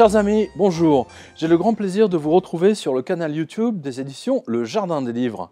Chers amis, bonjour. J'ai le grand plaisir de vous retrouver sur le canal YouTube des éditions Le Jardin des Livres.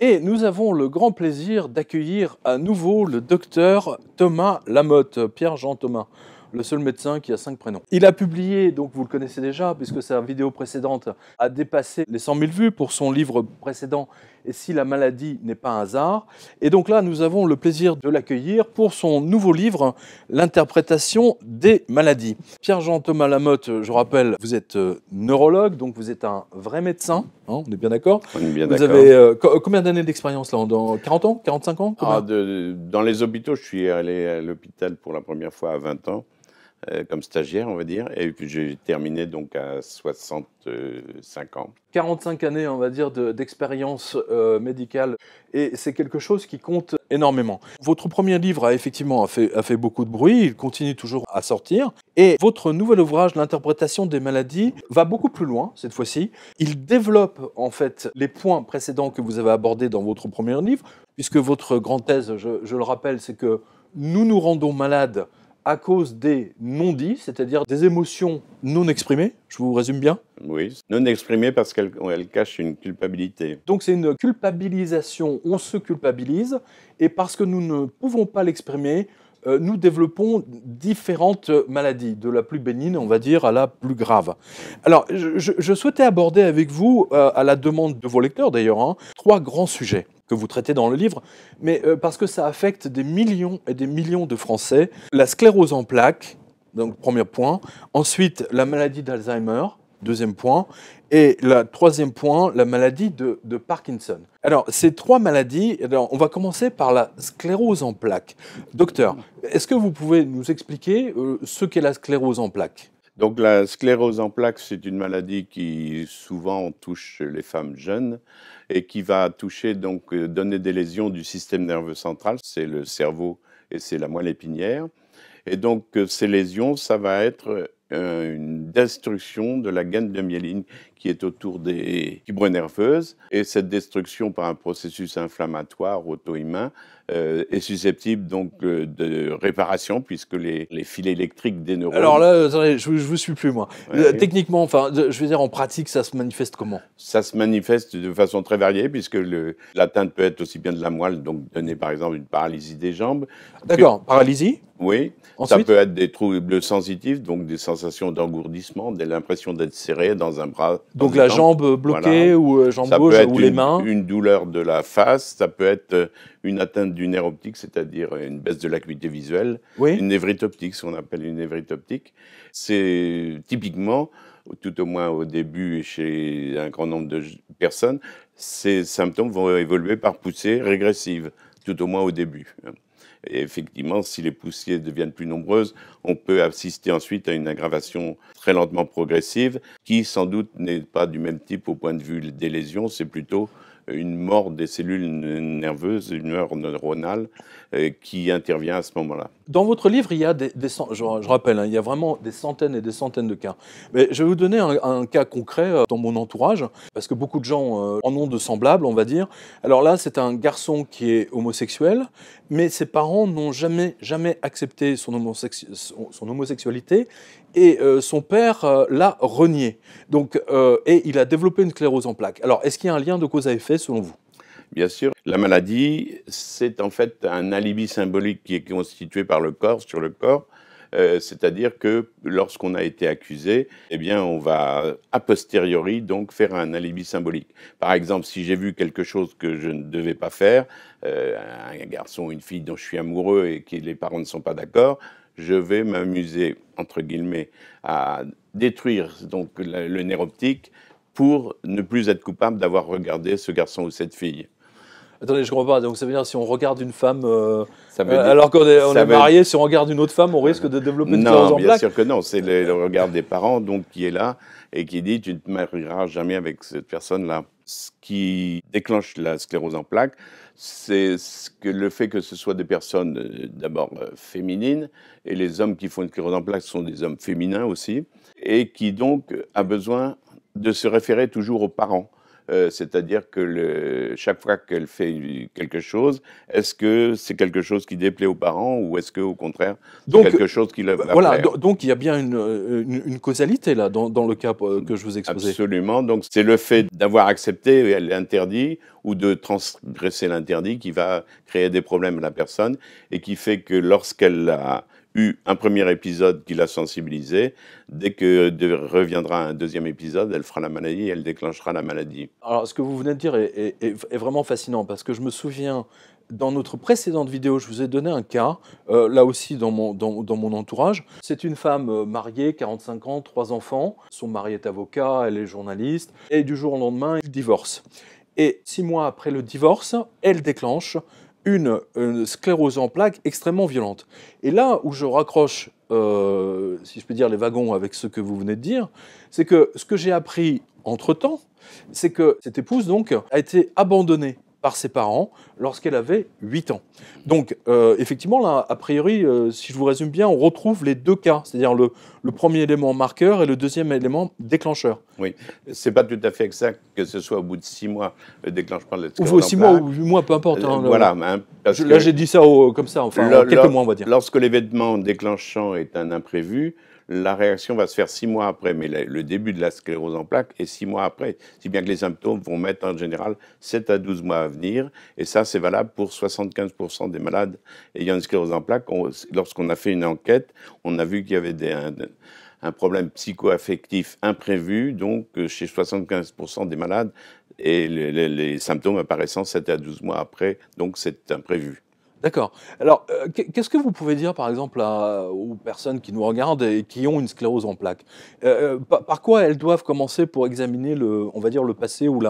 Et nous avons le grand plaisir d'accueillir à nouveau le docteur Thomas Lamotte, Pierre-Jean Thomas le seul médecin qui a cinq prénoms. Il a publié, donc vous le connaissez déjà, puisque sa vidéo précédente a dépassé les 100 000 vues pour son livre précédent et si la maladie n'est pas un hasard. Et donc là, nous avons le plaisir de l'accueillir pour son nouveau livre, L'interprétation des maladies. Pierre-Jean Thomas Lamotte, je rappelle, vous êtes euh, neurologue, donc vous êtes un vrai médecin, hein, on est bien d'accord On est bien d'accord. Vous avez euh, combien d'années d'expérience là dans 40 ans 45 ans ah, Dans les hôpitaux, je suis allé à l'hôpital pour la première fois à 20 ans. Euh, comme stagiaire, on va dire. Et puis j'ai terminé donc à 65 ans. 45 années, on va dire, d'expérience euh, médicale. Et c'est quelque chose qui compte énormément. Votre premier livre a effectivement fait, beaucoup de bruit. Il continue toujours à sortir. Et votre nouvel ouvrage, L'interprétation des maladies, va beaucoup plus loin cette fois-ci. Il développe en fait les points précédents que vous avez abordés dans votre premier livre, puisque votre grande thèse, je le rappelle, c'est que nous nous rendons malades à cause des non-dits, c'est-à-dire des émotions non exprimées, je vous résume bien Oui, non exprimées parce qu'elles cachent une culpabilité. Donc c'est une culpabilisation, on se culpabilise, et parce que nous ne pouvons pas l'exprimer, euh, nous développons différentes maladies, de la plus bénigne, on va dire, à la plus grave. Alors, je, souhaitais aborder avec vous, euh, à la demande de vos lecteurs d'ailleurs, hein, trois grands sujets que vous traitez dans le livre, mais euh, parce que ça affecte des millions et des millions de Français. La sclérose en plaques, donc premier point. Ensuite, la maladie d'Alzheimer. Deuxième point. Et le troisième point, la maladie de, Parkinson. Alors, ces trois maladies, alors, eh on va commencer par la sclérose en plaques. Docteur, est-ce que vous pouvez nous expliquer euh, ce qu'est la sclérose en plaques donc la sclérose en plaques, c'est une maladie qui souvent touche les femmes jeunes et qui va toucher donc euh, donner des lésions du système nerveux central, c'est le cerveau et c'est la moelle épinière. Et donc euh, ces lésions, ça va être euh, une destruction de la gaine de myéline qui est autour des fibres nerveuses. Et cette destruction par un processus inflammatoire auto-humain euh, est susceptible donc euh, de réparation puisque les, les, fils électriques des neurones. Alors là, euh, je, ne vous suis plus moi. Techniquement, enfin, je veux dire en pratique, ça se manifeste comment Ça se manifeste de façon très variée puisque l'atteinte peut être aussi bien de la moelle, donc donner par exemple une paralysie des jambes. D'accord, paralysie. Oui. ça peut être des troubles sensitifs, donc des sensations d'engourdissement, de l'impression d'être serré dans un bras donc la jambe bloquée ou euh, jambe gauche ou les ou les peut mains. Une douleur de la face, ça peut être euh, une atteinte du nerf optique, c'est-à-dire euh, une baisse de l'acuité visuelle, une névrite optique, ce qu'on appelle une névrite optique. C'est typiquement, tout au moins au début chez un grand nombre de personnes, ces symptômes vont évoluer par poussée régressive, tout au moins au début. Hein. Et effectivement, si les poussières deviennent plus nombreuses, on peut assister ensuite à une aggravation très lentement progressive, qui sans doute n'est pas du même type au point de vue des lésions, c'est plutôt une mort des cellules nerveuses, une mort neuronale euh, qui intervient à ce moment-là. Dans votre livre, il y a des, je, rappelle, hein, il y a vraiment des centaines et des centaines de cas. Mais je vais vous donner un, cas concret euh, dans mon entourage, parce que beaucoup de gens euh, en ont de semblables, on va dire. Alors là, c'est un garçon qui est homosexuel, mais ses parents n'ont jamais, jamais accepté son homosexualité et euh, son père euh, l'a renié. Donc, euh, et il a développé une sclérose en plaques. Alors, est-ce qu'il y a un lien de cause à effet selon vous Bien sûr, la maladie, c'est en fait un alibi symbolique qui est constitué par le corps, sur le corps. C'est-à-dire que lorsqu'on a été accusé, eh bien, on va a posteriori donc faire un alibi symbolique. Par exemple, si j'ai vu quelque chose que je ne devais pas faire, un garçon, une fille dont je suis amoureux et que les parents ne sont pas d'accord, je vais m'amuser, entre guillemets, à détruire donc le, nerf optique pour ne plus être coupable d'avoir regardé ce garçon ou cette fille. Attendez, je comprends pas. Donc ça veut dire si on regarde une femme, euh, euh, alors qu'on est, marié, si on regarde une autre femme, on risque de développer une Non, bien sûr que non. C'est le, regard des parents donc qui est là et qui dit tu ne te marieras jamais avec cette personne-là ce qui déclenche la sclérose en plaques, c'est ce que le fait que ce soit des personnes euh, d'abord euh, féminines, et les hommes qui font une sclérose en plaques sont des hommes féminins aussi, et qui donc a besoin de se référer toujours aux parents. Euh, c'est-à-dire que chaque fois qu'elle fait quelque chose, est-ce que c'est quelque chose qui déplaît aux parents ou est-ce que au contraire c'est quelque chose qui leur euh, va Voilà, donc il y a bien une, euh, causalité là dans, le cas que je vous exposais. Absolument, donc c'est le fait d'avoir accepté l'interdit ou de transgresser l'interdit qui va créer des problèmes à la personne et qui fait que lorsqu'elle a eu un premier épisode qui l'a sensibilisé. Dès que reviendra un deuxième épisode, elle fera la maladie, elle déclenchera la maladie. Alors, ce que vous venez de dire est, vraiment fascinant parce que je me souviens dans notre précédente vidéo, je vous ai donné un cas, euh, là aussi dans mon, dans mon entourage. C'est une femme euh, mariée, 45 ans, trois enfants. Son mari est avocat, elle est journaliste. Et du jour au lendemain, il divorce Et six mois après le divorce, elle déclenche une, sclérose en plaques extrêmement violente. Et là où je raccroche, euh, si je peux dire, les wagons avec ce que vous venez de dire, c'est que ce que j'ai appris entre-temps, c'est que cette épouse, donc, a été abandonnée par ses parents lorsqu'elle avait 8 ans. Donc, euh, effectivement, là, a priori, euh, si je vous résume bien, on retrouve les deux cas, c'est-à-dire le, premier élément marqueur et le deuxième élément déclencheur. Oui, c'est pas tout à fait exact que ce soit au bout de 6 mois le déclenchement de Ou au 6 mois ou 8 mois, peu importe. Euh, hein, voilà. Hein, là, j'ai dit ça comme ça, enfin, quelques mois, on va dire. Lorsque l'événement déclenchant est un imprévu, la réaction va se faire six mois après, mais le début de la sclérose en plaques est six mois après, si bien que les symptômes vont mettre en général 7 à 12 mois à venir, et ça c'est valable pour 75% des malades ayant une sclérose en plaques. Lorsqu'on a fait une enquête, on a vu qu'il y avait un, un problème psychoaffectif imprévu, donc euh, chez 75% des malades, et les, les symptômes apparaissant 7 à 12 mois après, donc c'est imprévu. D'accord. Alors, euh, qu'est-ce que vous pouvez dire, par exemple, aux personnes qui nous regardent et qui ont une sclérose en plaques euh, euh, par, quoi elles doivent commencer pour examiner, le, on va dire, le passé ou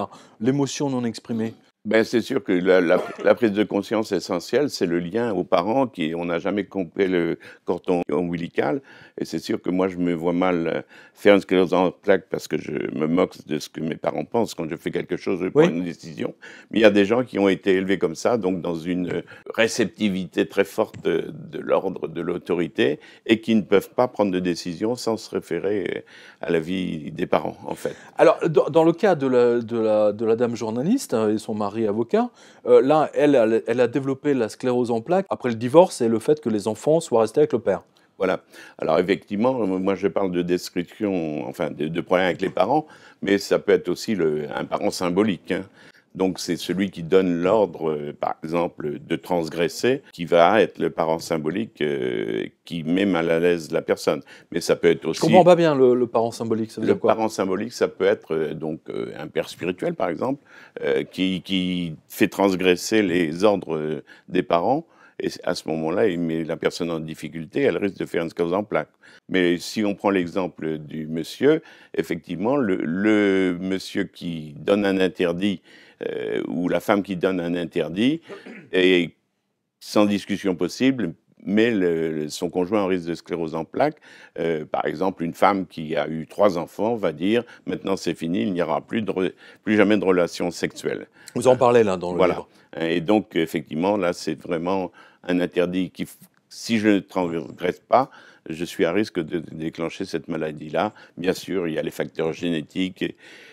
l'émotion non exprimée ben, c'est sûr que la, prise de conscience essentielle, c'est le lien aux parents qui, on n'a jamais coupé le cordon ombilical. Et c'est sûr que moi, je me vois mal euh, faire une sclérose en plaque parce que je me moque de ce que mes parents pensent quand je fais quelque chose, je prends une décision. Mais il y a des gens qui ont été élevés comme ça, donc dans une euh, réceptivité très forte euh, de l'ordre de l'autorité et qui ne peuvent pas prendre de décision sans se référer à la vie des parents, en fait. Alors, dans, le cas de la, de la dame journaliste hein, et son mari, avocat. Euh, là, elle, a développé la sclérose en plaques après le divorce et le fait que les enfants soient restés avec le père. Voilà. Alors effectivement, moi je parle de description, enfin de, problèmes avec les parents, mais ça peut être aussi un parent symbolique. Hein. Donc c'est celui qui donne l'ordre, euh, par exemple, de transgresser, qui va être le parent symbolique euh, qui met mal à l'aise la personne. Mais ça peut être aussi. Comment comprends pas bien le, parent symbolique. Ça le parent symbolique, ça peut être euh, donc un père spirituel, par exemple, qui, qui, fait transgresser les ordres des parents. Et à ce moment-là, il met la personne en difficulté, elle risque de faire une sclérose en plaques. Mais si on prend l'exemple du monsieur, effectivement, le, monsieur qui donne un interdit euh, ou la femme qui donne un interdit et sans discussion possible, mais son conjoint en risque de sclérose en plaques. Euh, par exemple, une femme qui a eu trois enfants va dire maintenant c'est fini, il n'y aura plus, de, plus jamais de relations sexuelles. Vous en parlez là dans le voilà. livre. Et donc effectivement là c'est vraiment un interdit qui, si je ne transgresse pas, je suis à risque de déclencher cette maladie-là. Bien sûr, il y a les facteurs génétiques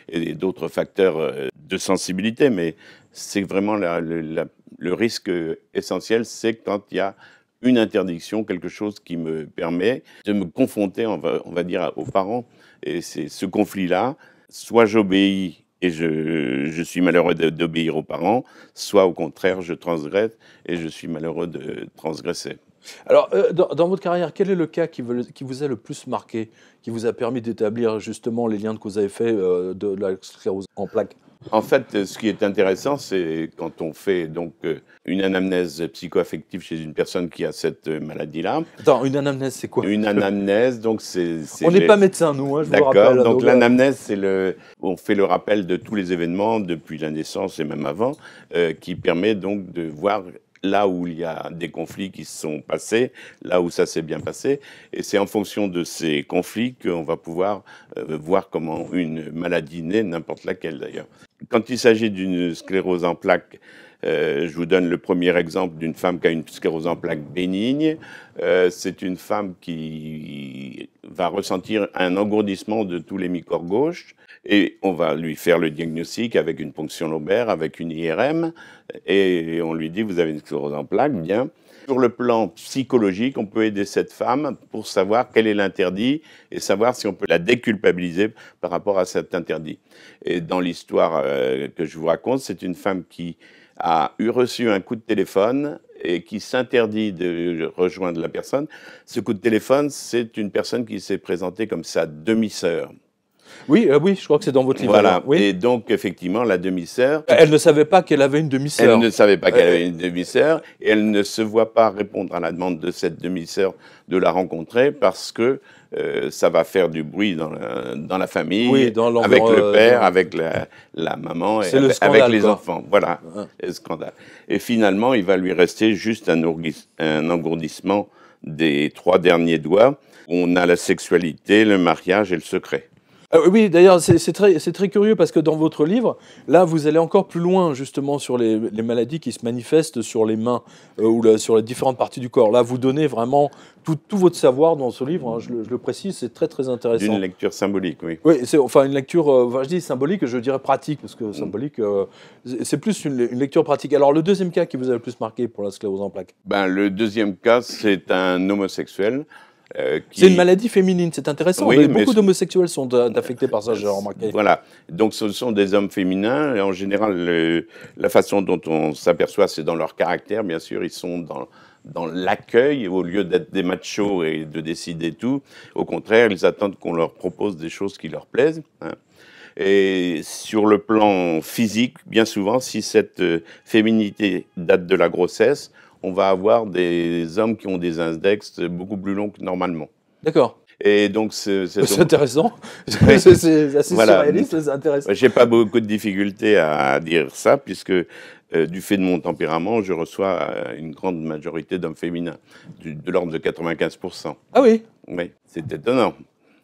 et, d'autres facteurs euh, de sensibilité, mais c'est vraiment le risque essentiel, c'est quand il y a une interdiction, quelque chose qui me permet de me confronter, va, on va dire, aux parents. Et c'est ce conflit-là, soit j'obéis et je, suis malheureux d'obéir aux parents, soit au contraire, je transgresse et je suis malheureux de transgresser. Alors, euh, dans, votre carrière, quel est le cas qui, qui, vous a le plus marqué, qui vous a permis d'établir justement les liens que vous avez faits euh, de la sclérose en plaques en fait, ce qui est intéressant, c'est quand on fait donc euh, une anamnèse psychoaffective chez une personne qui a cette euh, maladie-là. Attends, une anamnèse, c'est quoi Une anamnèse, donc c'est. On n'est pas médecin, nous. Hein, D'accord. Hein, donc l'anamnèse, c'est le. On fait le rappel de tous les événements depuis la naissance et même avant, euh, qui permet donc de voir là où il y a des conflits qui se sont passés, là où ça s'est bien passé. Et c'est en fonction de ces conflits qu'on va pouvoir voir comment une maladie naît, n'importe laquelle d'ailleurs quand il s'agit d'une sclérose en plaque, euh, je vous donne le premier exemple d'une femme qui a une sclérose en plaque bénigne. Euh, c'est une femme qui va ressentir un engourdissement de tous les mi-cors gauches et on va lui faire le diagnostic avec une ponction lombaire, avec une IRM et on lui dit vous avez une sclérose en plaque, bien sur le plan psychologique, on peut aider cette femme pour savoir quel est l'interdit et savoir si on peut la déculpabiliser par rapport à cet interdit. Et dans l'histoire euh, que je vous raconte, c'est une femme qui a eu reçu un coup de téléphone et qui s'interdit de rejoindre la personne. Ce coup de téléphone, c'est une personne qui s'est présentée comme sa demi-sœur. Oui, euh, oui, je crois que c'est dans votre livre. Et donc, effectivement, la demi-sœur. Euh, elle ne savait pas qu'elle avait une demi-sœur. Elle ne savait pas qu'elle euh, avait une demi-sœur. Et elle ne se voit pas répondre à la demande de cette demi-sœur de la rencontrer parce que ça va faire du bruit dans la, famille, avec le père, avec la, maman, avec, les enfants. Voilà, ah. scandale. Et finalement, il va lui rester juste un engourdissement des trois derniers doigts. On a la sexualité, le mariage et le secret. Euh, oui, d'ailleurs, c'est très, très, curieux parce que dans votre livre, là, vous allez encore plus loin justement sur les, maladies qui se manifestent sur les mains euh, ou sur les différentes parties du corps. Là, vous donnez vraiment tout, votre savoir dans ce livre, hein. je, le, précise, c'est très très intéressant. Une lecture symbolique, oui. Oui, enfin une lecture, euh, je dis symbolique, je dirais pratique, parce que mm. symbolique, c'est plus une, une, lecture pratique. Alors, le deuxième cas qui vous a le plus marqué pour la sclérose en plaques ben, Le deuxième cas, c'est un homosexuel euh, c'est une maladie féminine, c'est intéressant. beaucoup d'homosexuels sont affectés par ça, euh, j'ai remarqué. Voilà, donc ce sont des hommes féminins. Et en général, la façon dont on s'aperçoit, c'est dans leur caractère, bien sûr. Ils sont dans, l'accueil, au lieu d'être des machos et de décider tout. Au contraire, ils attendent qu'on leur propose des choses qui leur plaisent. Hein. Et sur le plan physique, bien souvent, si cette euh, féminité date de la grossesse, on va avoir des hommes qui ont des index beaucoup plus longs que normalement. D'accord. Et donc, c'est intéressant. c'est assez surréaliste, intéressant. J'ai pas beaucoup de difficultés à dire ça, puisque euh, du fait de mon tempérament, je reçois euh, une grande majorité d'hommes féminins, de l'ordre de 95%. Ah oui Oui, c'est étonnant.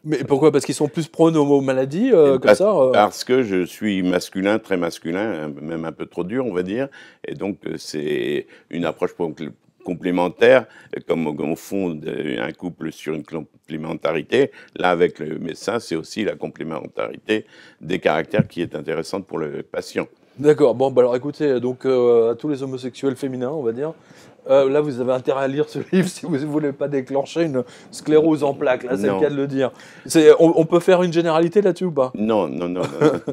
Mais pourquoi Parce qu'ils sont plus pronos aux maladies euh, comme ça euh. Parce que je suis masculin, très masculin, même un peu trop dur, on va dire. Et donc, euh, c'est une approche complémentaire, comme au fond, un couple sur une complémentarité. Là, avec le médecin, c'est aussi la complémentarité des caractères qui est intéressante pour le patient. D'accord. Bon, bah, alors écoutez, donc à tous les homosexuels féminins, on va dire, euh, là, vous avez intérêt à lire ce livre si vous ne voulez pas déclencher une sclérose en plaques. Là, c'est le cas de le dire. On, on, peut faire une généralité là-dessus ou pas Non, non, non,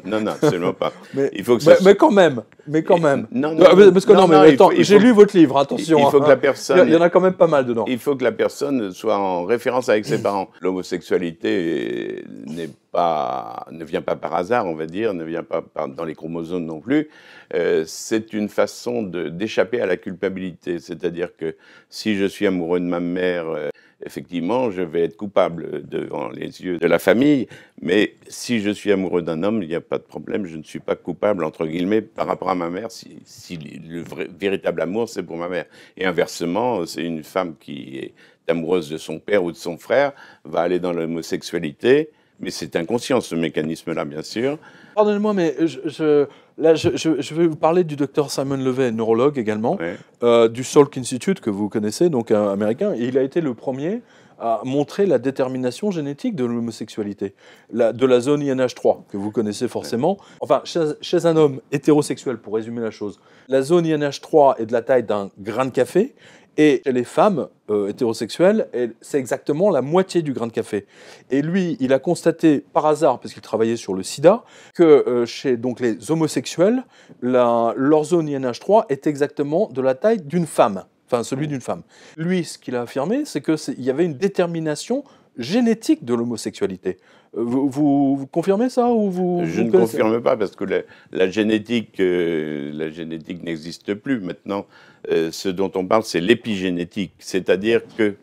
non, non, absolument pas. Mais, il faut que mais, quand même, mais quand même. Non, parce que non, mais attends, j'ai lu votre livre, attention. Il faut hein. que la personne. Il y en a quand même pas mal dedans. Il faut que la personne soit en référence avec ses parents. L'homosexualité n'est pas ne vient pas par hasard, on va dire, ne vient pas dans les chromosomes non plus. Euh, c'est une façon d'échapper à la culpabilité. C'est-à-dire que si je suis amoureux de ma mère, euh, effectivement, je vais être coupable devant les yeux de la famille. Mais si je suis amoureux d'un homme, il n'y a pas de problème. Je ne suis pas coupable, entre guillemets, par rapport à ma mère, si, le véritable amour, c'est pour ma mère. Et inversement, c'est une femme qui est amoureuse de son père ou de son frère, va aller dans l'homosexualité. Mais c'est inconscient, ce mécanisme-là, bien sûr. Pardonnez-moi, mais je, là, je, vais vous parler du docteur Simon Levey, neurologue également, euh, du Salk Institute, que vous connaissez, donc un américain. Et il a été le premier à montrer la détermination génétique de l'homosexualité, de la zone INH3, que vous connaissez forcément. Enfin, chez, chez, un homme hétérosexuel, pour résumer la chose, la zone INH3 est de la taille d'un grain de café, et les femmes euh, hétérosexuelles, c'est exactement la moitié du grain de café. Et lui, il a constaté par hasard, parce qu'il travaillait sur le sida, que euh, chez donc, les homosexuels, la, leur zone INH3 est exactement de la taille d'une femme, enfin celui d'une femme. Lui, ce qu'il a affirmé, c'est qu'il y avait une détermination génétique de l'homosexualité. Euh, vous, confirmez ça ou vous, Je ne confirme pas parce que la, génétique, la génétique n'existe plus maintenant. Euh, ce dont on parle, c'est l'épigénétique, c'est-à-dire que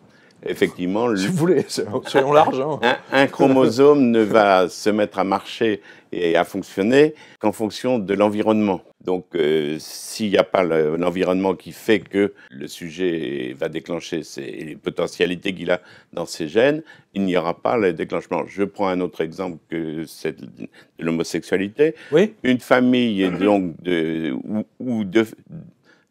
effectivement, si vous voulez, soyons hein. Un, chromosome ne va se mettre à marcher et à fonctionner qu'en fonction de l'environnement. Donc, euh, s'il n'y a pas l'environnement qui fait que le sujet va déclencher ses, les potentialités qu'il a dans ses gènes, il n'y aura pas le déclenchement. Je prends un autre exemple que c'est de l'homosexualité. Oui. Une famille donc de, ou de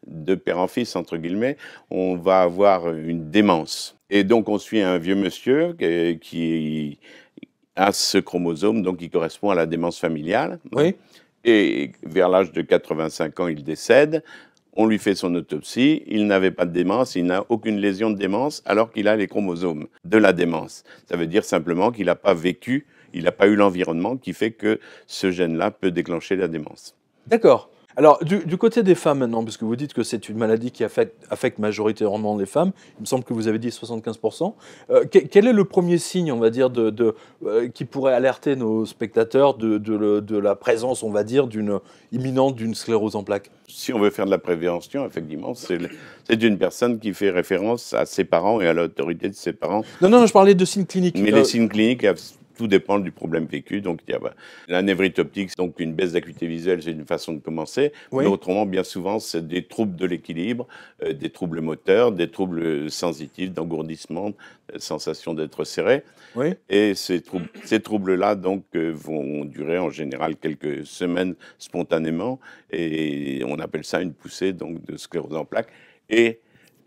de père en fils, entre guillemets, on va avoir une démence. Et donc on suit un vieux monsieur euh, qui a ce chromosome, donc qui correspond à la démence familiale. Oui. Et vers l'âge de 85 ans, il décède. On lui fait son autopsie, il n'avait pas de démence, il n'a aucune lésion de démence alors qu'il a les chromosomes de la démence. Ça veut dire simplement qu'il n'a pas vécu, il n'a pas eu l'environnement qui fait que ce gène-là peut déclencher la démence. D'accord. Alors, du, côté des femmes maintenant, puisque vous dites que c'est une maladie qui affecte, majoritairement les femmes, il me semble que vous avez dit 75%. Euh, quel, est le premier signe, on va dire, euh, qui pourrait alerter nos spectateurs de, la présence, on va dire, d'une imminente d'une sclérose en plaques Si on veut faire de la prévention, effectivement, c'est d'une personne qui fait référence à ses parents et à l'autorité de ses parents. Non, non, je parlais de signes cliniques. Mais les euh, signes cliniques tout dépend du problème vécu. Donc, il y a bah, la névrite optique, donc une baisse d'acuité visuelle, c'est une façon de commencer. Mais autrement, bien souvent, c'est des troubles de l'équilibre, euh, des troubles moteurs, des troubles sensitifs, d'engourdissement, euh, sensation d'être serré. Et ces, ces troubles-là, donc, euh, vont durer en général quelques semaines spontanément. Et on appelle ça une poussée donc, de sclérose en plaques. Et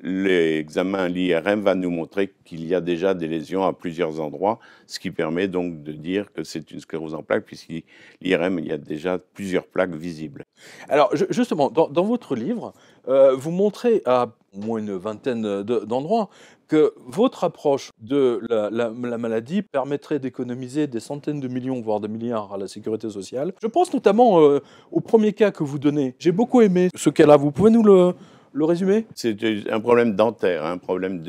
l'examen, l'IRM va nous montrer qu'il y a déjà des lésions à plusieurs endroits, ce qui permet donc de dire que c'est une sclérose en plaques, puisqu'il l'IRM, il y a déjà plusieurs plaques visibles. Alors justement, dans, votre livre, euh, vous montrez à moins une vingtaine d'endroits que votre approche de la, maladie permettrait d'économiser des centaines de millions, voire des milliards à la sécurité sociale. Je pense notamment euh, au premier cas que vous donnez. J'ai beaucoup aimé ce cas-là. Vous pouvez nous le, le résumé C'est un problème dentaire, un problème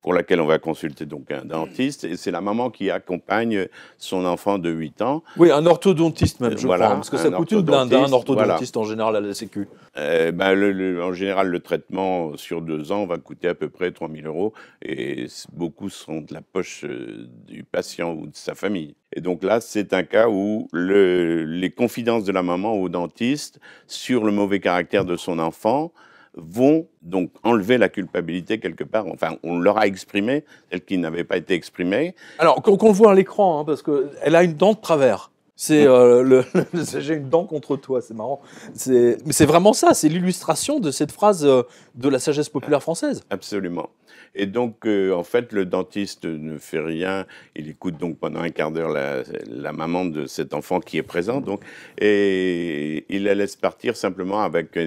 pour lequel on va consulter donc un dentiste. Et c'est la maman qui accompagne son enfant de 8 ans. Oui, un orthodontiste même, je crois. Hein, parce que ça coûte une blinde, un orthodontiste en général à la Sécu. Euh, ben, en général, le traitement sur deux ans va coûter à peu près 3 000 euros. Et beaucoup seront de la poche euh, du patient ou de sa famille. Et donc là, c'est un cas où les confidences de la maman au dentiste sur le mauvais caractère de son enfant vont donc enlever la culpabilité quelque part. Enfin, on leur a exprimé celle qui n'avait pas été exprimée. Alors qu'on le voit à l'écran, hein, parce qu'elle a une dent de travers. C'est mm. euh, j'ai une dent contre toi, c'est marrant. mais c'est vraiment ça, c'est l'illustration de cette phrase euh, de la sagesse populaire ah, française. Absolument. Et donc, euh, en fait, le dentiste ne fait rien. Il écoute donc pendant un quart d'heure la, maman de cet enfant qui est présent. Donc, et il la laisse partir simplement avec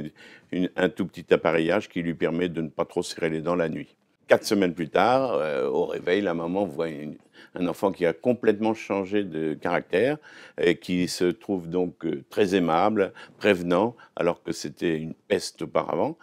un tout petit appareillage qui lui permet de ne pas trop serrer les dents la nuit. Quatre semaines plus tard, euh, au réveil, la maman voit un enfant qui a complètement changé de caractère et qui se trouve donc euh, très aimable, prévenant, alors que c'était une peste auparavant.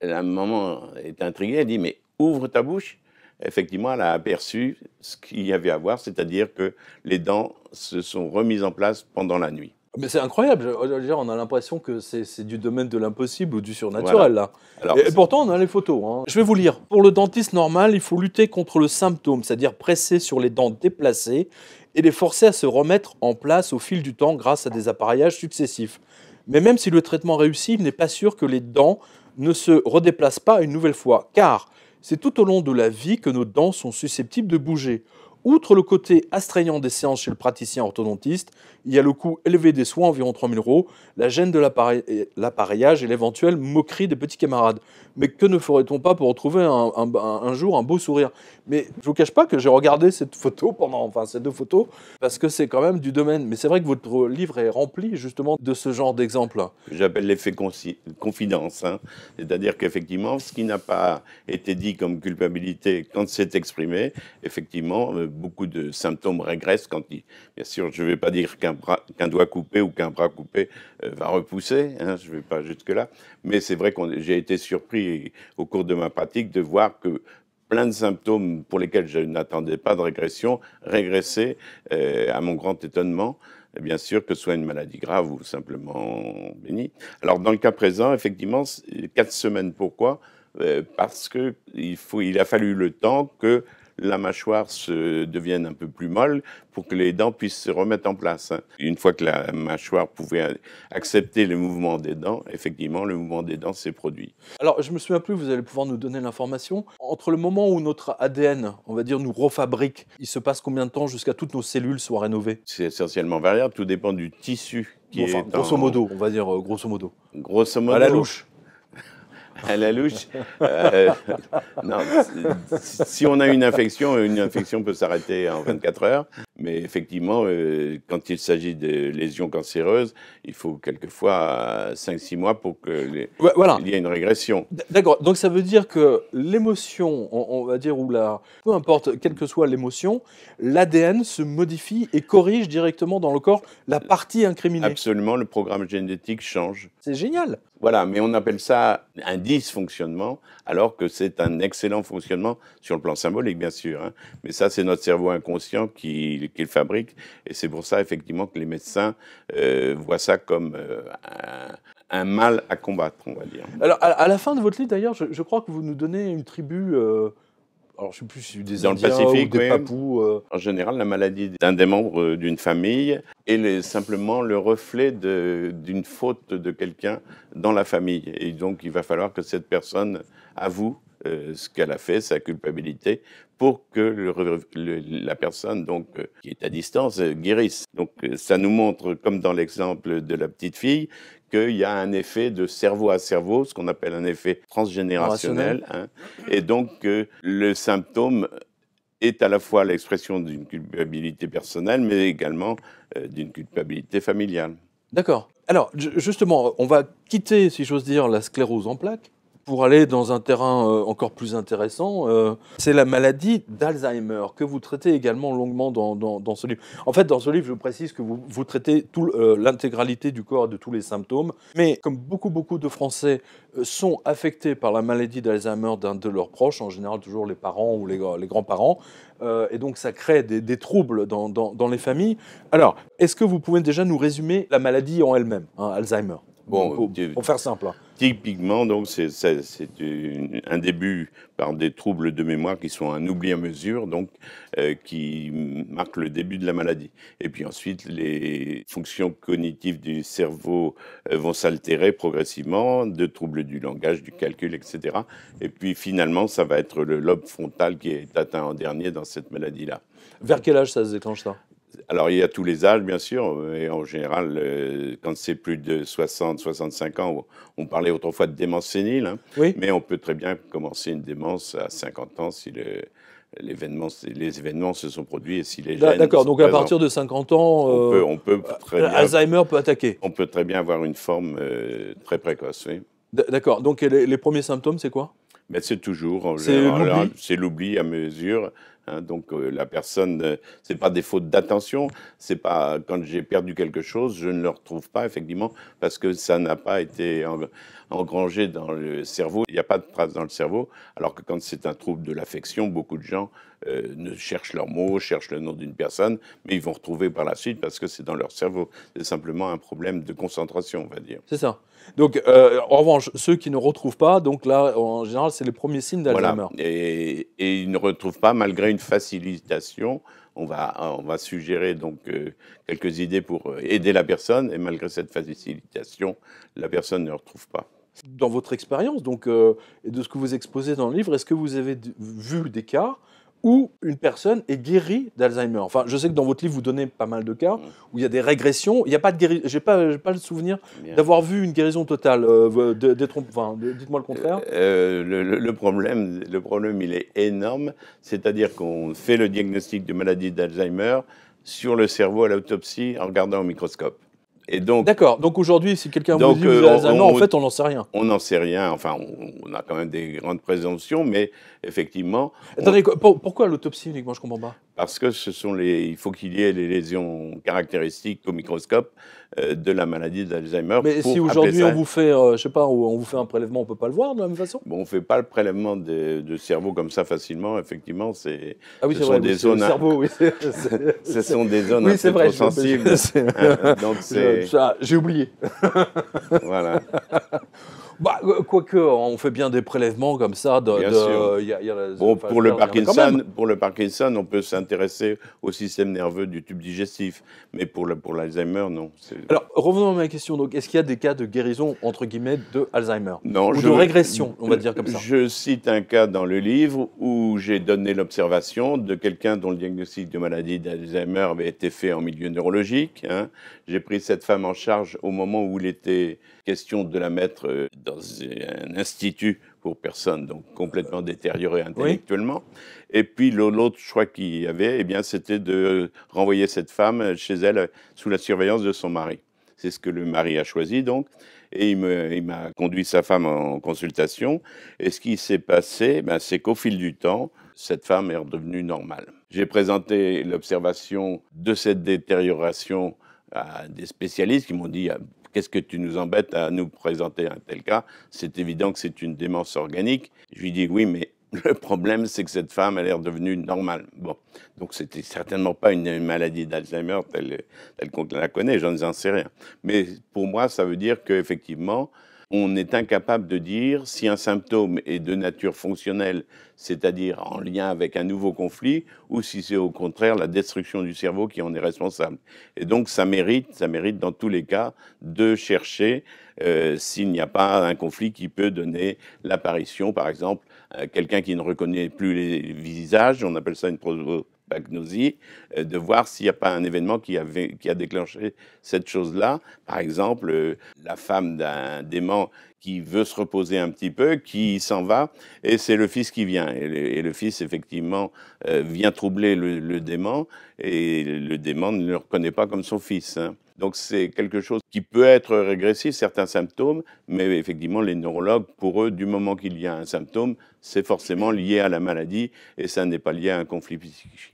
La maman est intriguée, elle dit mais ouvre ta bouche, effectivement, elle a aperçu ce qu'il y avait à voir, c'est-à-dire que les dents se sont remises en place pendant la nuit. Mais c'est incroyable, on a l'impression que c'est du domaine de l'impossible ou du surnaturel là. et, pourtant on a les photos. Hein. Je vais vous lire. Pour le dentiste normal, il faut lutter contre le symptôme, c'est-à-dire presser sur les dents déplacées et les forcer à se remettre en place au fil du temps grâce à des appareillages successifs. Mais même si le traitement réussit, il n'est pas sûr que les dents ne se redéplacent pas une nouvelle fois, car c'est tout au long de la vie que nos dents sont susceptibles de bouger. Outre le côté astrayant des séances chez le praticien orthodontiste, il y a le coût élevé des soins, environ 3000 euros, la gêne de l'appareillage et l'éventuelle moquerie des petits camarades. Mais que ne ferait-on pas pour retrouver un jour un beau sourire mais je vous cache pas que j'ai regardé cette photo pendant, enfin ces deux photos, parce que c'est quand même du domaine. Mais c'est vrai que votre livre est rempli justement de ce genre d'exemples. J'appelle l'effet confidence, hein. c'est-à-dire qu'effectivement, ce qui n'a pas été dit comme culpabilité quand c'est exprimé, effectivement, euh, beaucoup de symptômes régressent quand Bien sûr, je ne vais pas dire qu'un doigt coupé ou qu'un bras coupé euh, va repousser, hein, je ne vais pas jusque là, mais c'est vrai que j'ai été surpris au cours de ma pratique de voir que plein de symptômes pour lesquels je n'attendais pas de régression, régresser, euh, à mon grand étonnement, bien sûr, que ce soit une maladie grave ou simplement bénie. Alors, dans le cas présent, effectivement, quatre semaines. Pourquoi euh, Parce que il, faut, il a fallu le temps que la mâchoire se devienne un peu plus molle pour que les dents puissent se remettre en place. Une fois que la mâchoire pouvait accepter le mouvement des dents, effectivement, le mouvement des dents s'est produit. Alors, je me souviens plus, vous allez pouvoir nous donner l'information. Entre le moment où notre ADN, on va dire, nous refabrique, il se passe combien de temps jusqu'à toutes nos cellules soient rénovées C'est essentiellement variable, tout dépend du tissu qui est grosso modo, on va dire euh, grosso modo. Grosso modo. À la louche. à la louche. Euh, non, si on a une infection, une infection peut s'arrêter en 24 heures. Mais effectivement, euh, quand il s'agit de lésions cancéreuses, il faut quelquefois 5-6 euh, mois pour qu'il il y ait une régression. D'accord. Donc ça veut dire que l'émotion, on, on, va dire, ou la, peu importe, quelle que soit l'émotion, l'ADN se modifie et corrige directement dans le corps la partie incriminée. Absolument, le programme génétique change. C'est génial. Voilà, mais on appelle ça un dysfonctionnement, alors que c'est un excellent fonctionnement sur le plan symbolique, bien sûr. Hein. Mais ça, c'est notre cerveau inconscient qui, le fabrique, et c'est pour ça, effectivement, que les médecins euh, voient ça comme euh, un, mal à combattre, on va dire. Alors, à, la fin de votre livre, d'ailleurs, je, crois que vous nous donnez une tribu. Euh, alors dans le Pacifique, ou euh. En général, la maladie d'un des membres d'une famille est simplement le reflet d'une faute de quelqu'un dans la famille. Et donc, il va falloir que cette personne avoue euh, ce qu'elle a fait, sa culpabilité, pour que la personne donc euh, qui est à distance euh, guérisse. Donc ça nous montre, comme dans l'exemple de la petite fille, qu'il y a un effet de cerveau à cerveau, ce qu'on appelle un effet transgénérationnel, hein. et donc le symptôme est à la fois l'expression d'une culpabilité personnelle, mais également d'une culpabilité familiale. D'accord. Alors, justement, on va quitter, si j'ose dire, la sclérose en plaques pour aller dans un terrain euh, encore plus intéressant, euh, c'est la maladie d'Alzheimer que vous traitez également longuement dans, dans, ce livre. En fait, dans ce livre, je précise que vous, vous traitez tout, euh, l'intégralité du corps et de tous les symptômes, mais comme beaucoup, beaucoup de Français sont affectés par la maladie d'Alzheimer d'un de leurs proches, en général toujours les parents ou les, les grands-parents, et donc ça crée des, des troubles dans, dans, les familles. Alors, est-ce que vous pouvez déjà nous résumer la maladie en elle-même, hein, Alzheimer pour, faire simple. Hein. Typiquement, donc, c'est un début par des troubles de mémoire qui sont un oubli à mesure, donc, euh, qui marque le début de la maladie. Et puis ensuite, les fonctions cognitives du cerveau euh, vont s'altérer progressivement, de troubles du langage, du calcul, etc. Et puis finalement, ça va être le lobe frontal qui est atteint en dernier dans cette maladie-là. Vers quel âge ça se déclenche ça alors, il y a tous les âges, bien sûr, et en général, euh, quand c'est plus de 60, 65 ans, on parlait autrefois de démence sénile, hein. mais on peut très bien commencer une démence à 50 ans si les événements se sont produits et si les gènes. D'accord, donc à partir de 50 ans, on euh, peut, euh, très bien, Alzheimer peut attaquer. On peut très bien avoir une forme très précoce, oui. D'accord, donc les, premiers symptômes, c'est quoi ben, C'est toujours, c'est l'oubli à mesure Hein. donc euh, la personne, ce euh, c'est pas des fautes d'attention, c'est pas quand j'ai perdu quelque chose, je ne le retrouve pas effectivement parce que ça n'a pas été engrangé dans le cerveau. Il n'y a pas de trace dans le cerveau, alors que quand c'est un trouble de l'affection, beaucoup de gens euh, ne cherchent leur mot, cherchent le nom d'une personne, mais ils vont retrouver par la suite parce que c'est dans leur cerveau. C'est simplement un problème de concentration, on va dire. C'est ça. Donc, en revanche, ceux qui ne retrouvent pas, donc là, en général, c'est les premiers signes d'Alzheimer. Voilà. Et, et, ils ne retrouvent pas malgré une facilitation. On va, on va suggérer donc euh, quelques idées pour euh, aider la personne, et malgré cette facilitation, la personne ne retrouve pas. Dans votre expérience, donc, euh, et de ce que vous exposez dans le livre, est-ce que vous avez vu des cas où une personne est guérie d'Alzheimer. Enfin, je sais que dans votre livre, vous donnez pas mal de cas mm. où il y a des régressions. Il n'y a pas de guérison. J'ai pas, pas le souvenir d'avoir vu une guérison totale. Euh, enfin, Dites-moi le contraire. Euh, euh, le, le, problème, le problème, il est énorme. C'est-à-dire qu'on fait le diagnostic de maladie d'Alzheimer sur le cerveau à l'autopsie en regardant au microscope. Et donc, D'accord. Donc aujourd'hui, si quelqu'un vous dit euh, un non, en fait, on n'en sait rien. On n'en sait rien. Enfin, on, a quand même des grandes présomptions, mais effectivement. Attendez, pourquoi l'autopsie uniquement Je comprends pas. Parce que ce sont les, il faut qu'il y ait les lésions caractéristiques au microscope euh, de la maladie d'Alzheimer. Mais si aujourd'hui on vous fait, euh, je sais pas, on vous fait un prélèvement, on peut pas le voir de la même façon. Bon, on fait pas le prélèvement de, cerveau comme ça facilement. Effectivement, c'est ah ce, sont des zones. Cerveau, oui, ce sont des zones oui, un peu sensibles. Hein, j'ai oublié. voilà. bah, euh, Quoique, on fait bien des prélèvements comme ça. bien sûr. pour, le Parkinson, pour le Parkinson, on peut s'intéresser au système nerveux du tube digestif, mais pour l'Alzheimer, non. Alors, revenons à ma question. Donc, est-ce qu'il y a des cas de guérison, entre guillemets, de Alzheimer Ou de régression, on va dire comme ça Je cite un cas dans le livre où j'ai donné l'observation de quelqu'un dont le diagnostic de maladie d'Alzheimer avait été fait en milieu neurologique. Hein. J'ai pris cette femme en charge au moment où il était question de la mettre euh, dans un institut pour personnes, donc complètement détériorées intellectuellement. Et puis l'autre choix qu'il y avait, et eh bien, c'était de renvoyer cette femme chez elle euh, sous la surveillance de son mari. C'est ce que le mari a choisi donc. Et il m'a conduit sa femme en consultation. Et ce qui s'est passé, ben, c'est qu'au fil du temps, cette femme est redevenue normale. J'ai présenté l'observation de cette détérioration à des spécialistes qui m'ont dit euh, Qu'est-ce que tu nous embêtes à nous présenter un tel cas C'est évident que c'est une démence organique. Je lui dis Oui, mais le problème, c'est que cette femme, elle l'air redevenue normale. Bon, donc c'était certainement pas une maladie d'Alzheimer telle, qu'on la connaît, j'en sais rien. Mais pour moi, ça veut dire qu'effectivement, on est incapable de dire si un symptôme est de nature fonctionnelle, c'est-à-dire en lien avec un nouveau conflit, ou si c'est au contraire la destruction du cerveau qui en est responsable. Et donc ça mérite, ça mérite dans tous les cas de chercher euh, s'il n'y a pas un conflit qui peut donner l'apparition, par exemple, quelqu'un qui ne reconnaît plus les visages, on appelle ça une pro euh, de voir s'il n'y a pas un événement qui, a déclenché cette chose-là. Par exemple, euh, la femme d'un dément qui veut se reposer un petit peu, qui s'en va, et c'est le fils qui vient. Et le, fils, effectivement, euh, vient troubler le, dément, et le dément ne le reconnaît pas comme son fils. Hein. Donc c'est quelque chose qui peut être régressif, certains symptômes, mais effectivement les neurologues, pour eux, du moment qu'il y a un symptôme, c'est forcément lié à la maladie et ça n'est pas lié à un conflit psychique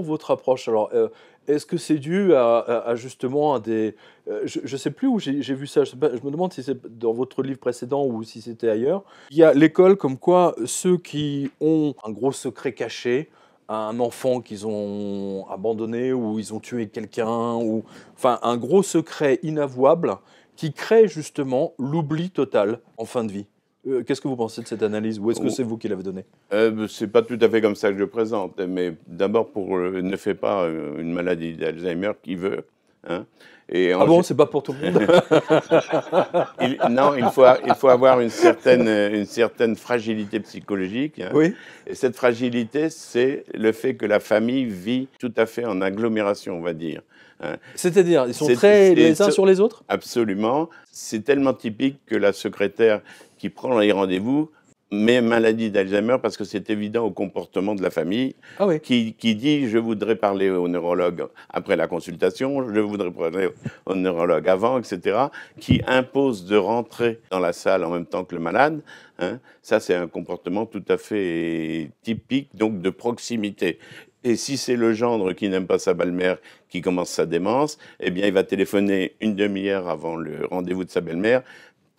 votre approche, alors euh, est-ce que c'est dû à, justement à des... Euh, je ne sais plus où j'ai vu ça, je, me demande si c'est dans votre livre précédent ou si c'était ailleurs. Il y a l'école comme quoi ceux qui ont un gros secret caché, un enfant qu'ils ont abandonné ou ils ont tué quelqu'un, ou enfin un gros secret inavouable qui crée justement l'oubli total en fin de vie. Euh, qu'est-ce que vous pensez de cette analyse Ou est-ce que oh. c'est vous qui l'avez donnée euh, C'est pas tout à fait comme ça que je le présente. Mais d'abord, pour euh, ne fait pas euh, une maladie d'Alzheimer qui veut. Hein. et ah bon, c'est pas pour tout le monde. non, il faut, il faut avoir une certaine, une certaine fragilité psychologique. Hein. Oui. Et cette fragilité, c'est le fait que la famille vit tout à fait en agglomération, on va dire. Hein. C'est-à-dire, ils sont très les uns sur les autres Absolument. C'est tellement typique que la secrétaire qui prend les rendez-vous, mais maladie d'Alzheimer, parce que c'est évident au comportement de la famille, ah qui, qui, dit je voudrais parler au neurologue après la consultation, je voudrais parler au neurologue avant, etc., qui impose de rentrer dans la salle en même temps que le malade. Hein. Ça, c'est un comportement tout à fait typique, donc de proximité. Et si c'est le gendre qui n'aime pas sa belle-mère qui commence sa démence, eh bien, il va téléphoner une demi-heure avant le rendez-vous de sa belle-mère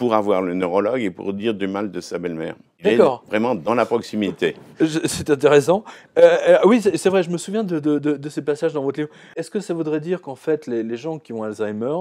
pour avoir le neurologue et pour dire du mal de sa belle-mère. Vraiment dans la proximité. Euh, c'est intéressant. Euh, euh, oui, c'est vrai, je me souviens de, de, de, ces passages dans votre livre. Est-ce que ça voudrait dire qu'en fait, les, les, gens qui ont Alzheimer,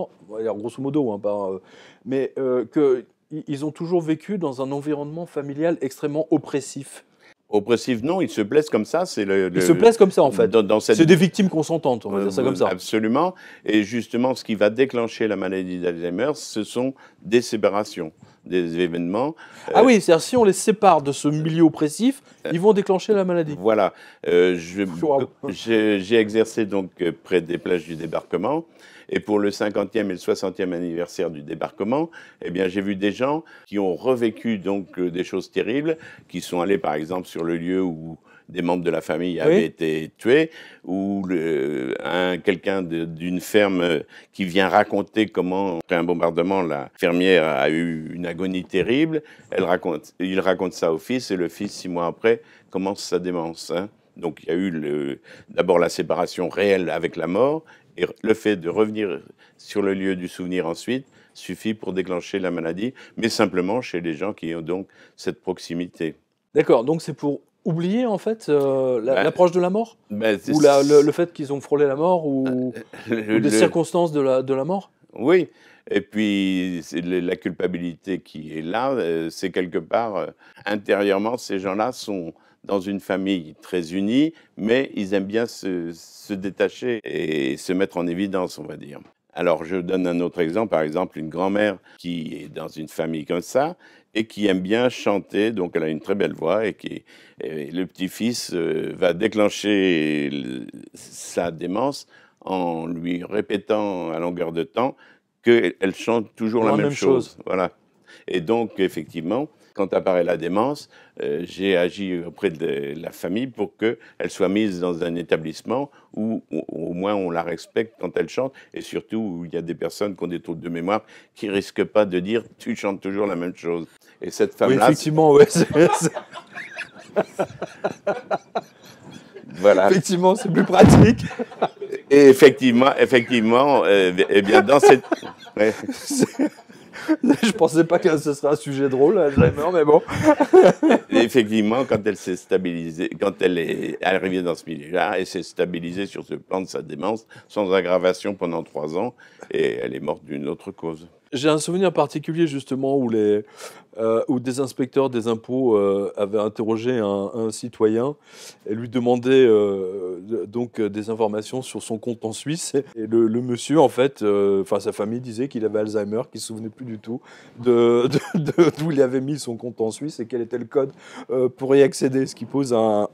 grosso modo, hein, mais qu'ils ont toujours vécu dans un environnement familial extrêmement oppressif Oppressive, non, ils se plaisent comme ça. C'est le, ils se plaisent comme ça, en fait. C'est des victimes consentantes, on va dire ça comme ça. Euh, absolument. Et justement, ce qui va déclencher la maladie d'Alzheimer, ce sont des séparations des événements. ah euh, oui, c'est-à-dire si on les sépare de ce milieu oppressif, euh, ils vont déclencher la maladie. Voilà. Euh, j'ai exercé donc près des plages du débarquement. Et pour le 50e et le 60e anniversaire du débarquement, eh bien, j'ai vu des gens qui ont revécu donc des choses terribles, qui sont allés par exemple sur le lieu où des membres de la famille avaient été tués, ou un, quelqu'un d'une ferme euh, qui vient raconter comment, après un bombardement, la fermière a eu une agonie terrible. Elle raconte, il raconte ça au fils, et le fils, six mois après, commence sa démence. Hein. Donc il y a eu d'abord la séparation réelle avec la mort, et le fait de revenir sur le lieu du souvenir ensuite suffit pour déclencher la maladie, mais simplement chez les gens qui ont donc cette proximité. D'accord, donc c'est pour oublier en fait euh, bah, l'approche de la mort bah, Ou le, fait qu'ils ont frôlé la mort ou, euh, les circonstances de la, de la mort Oui, et puis la culpabilité qui est là, euh, c'est quelque part, intérieurement, ces gens-là sont dans une famille très unie, mais ils aiment bien se, se détacher et se mettre en évidence, on va dire. Alors je donne un autre exemple, par exemple une grand-mère qui est dans une famille comme ça, et qui aime bien chanter, donc elle a une très belle voix, et, qui, le petit-fils euh, va déclencher sa démence en lui répétant à longueur de temps qu'elle chante toujours la même, chose. Voilà. Et donc, effectivement, quand apparaît la démence, euh, j'ai agi auprès de la famille pour qu'elle soit mise dans un établissement où, au moins on la respecte quand elle chante, et surtout où il y a des personnes qui ont des troubles de mémoire qui risquent pas de dire tu chantes toujours la même chose. Et cette femme-là. effectivement, voilà. Effectivement, c'est plus pratique. Et effectivement, effectivement, euh, et bien dans cette. Ouais. Je pensais pas que ce serait un sujet drôle, hein, vraiment, mais bon. Effectivement, quand elle s'est stabilisée, quand elle est arrivée dans ce milieu-là, elle s'est stabilisée sur ce plan de sa démence, sans aggravation pendant trois ans, et elle est morte d'une autre cause. J'ai un souvenir particulier justement où les, euh, où des inspecteurs des impôts euh, avaient interrogé un, citoyen et lui demandaient euh, donc des informations sur son compte en Suisse. Et le, monsieur, en fait, enfin sa famille disait qu'il avait Alzheimer, qu'il se souvenait plus du tout de, de, d'où il avait mis son compte en Suisse et quel était le code pour y accéder, ce qui pose un,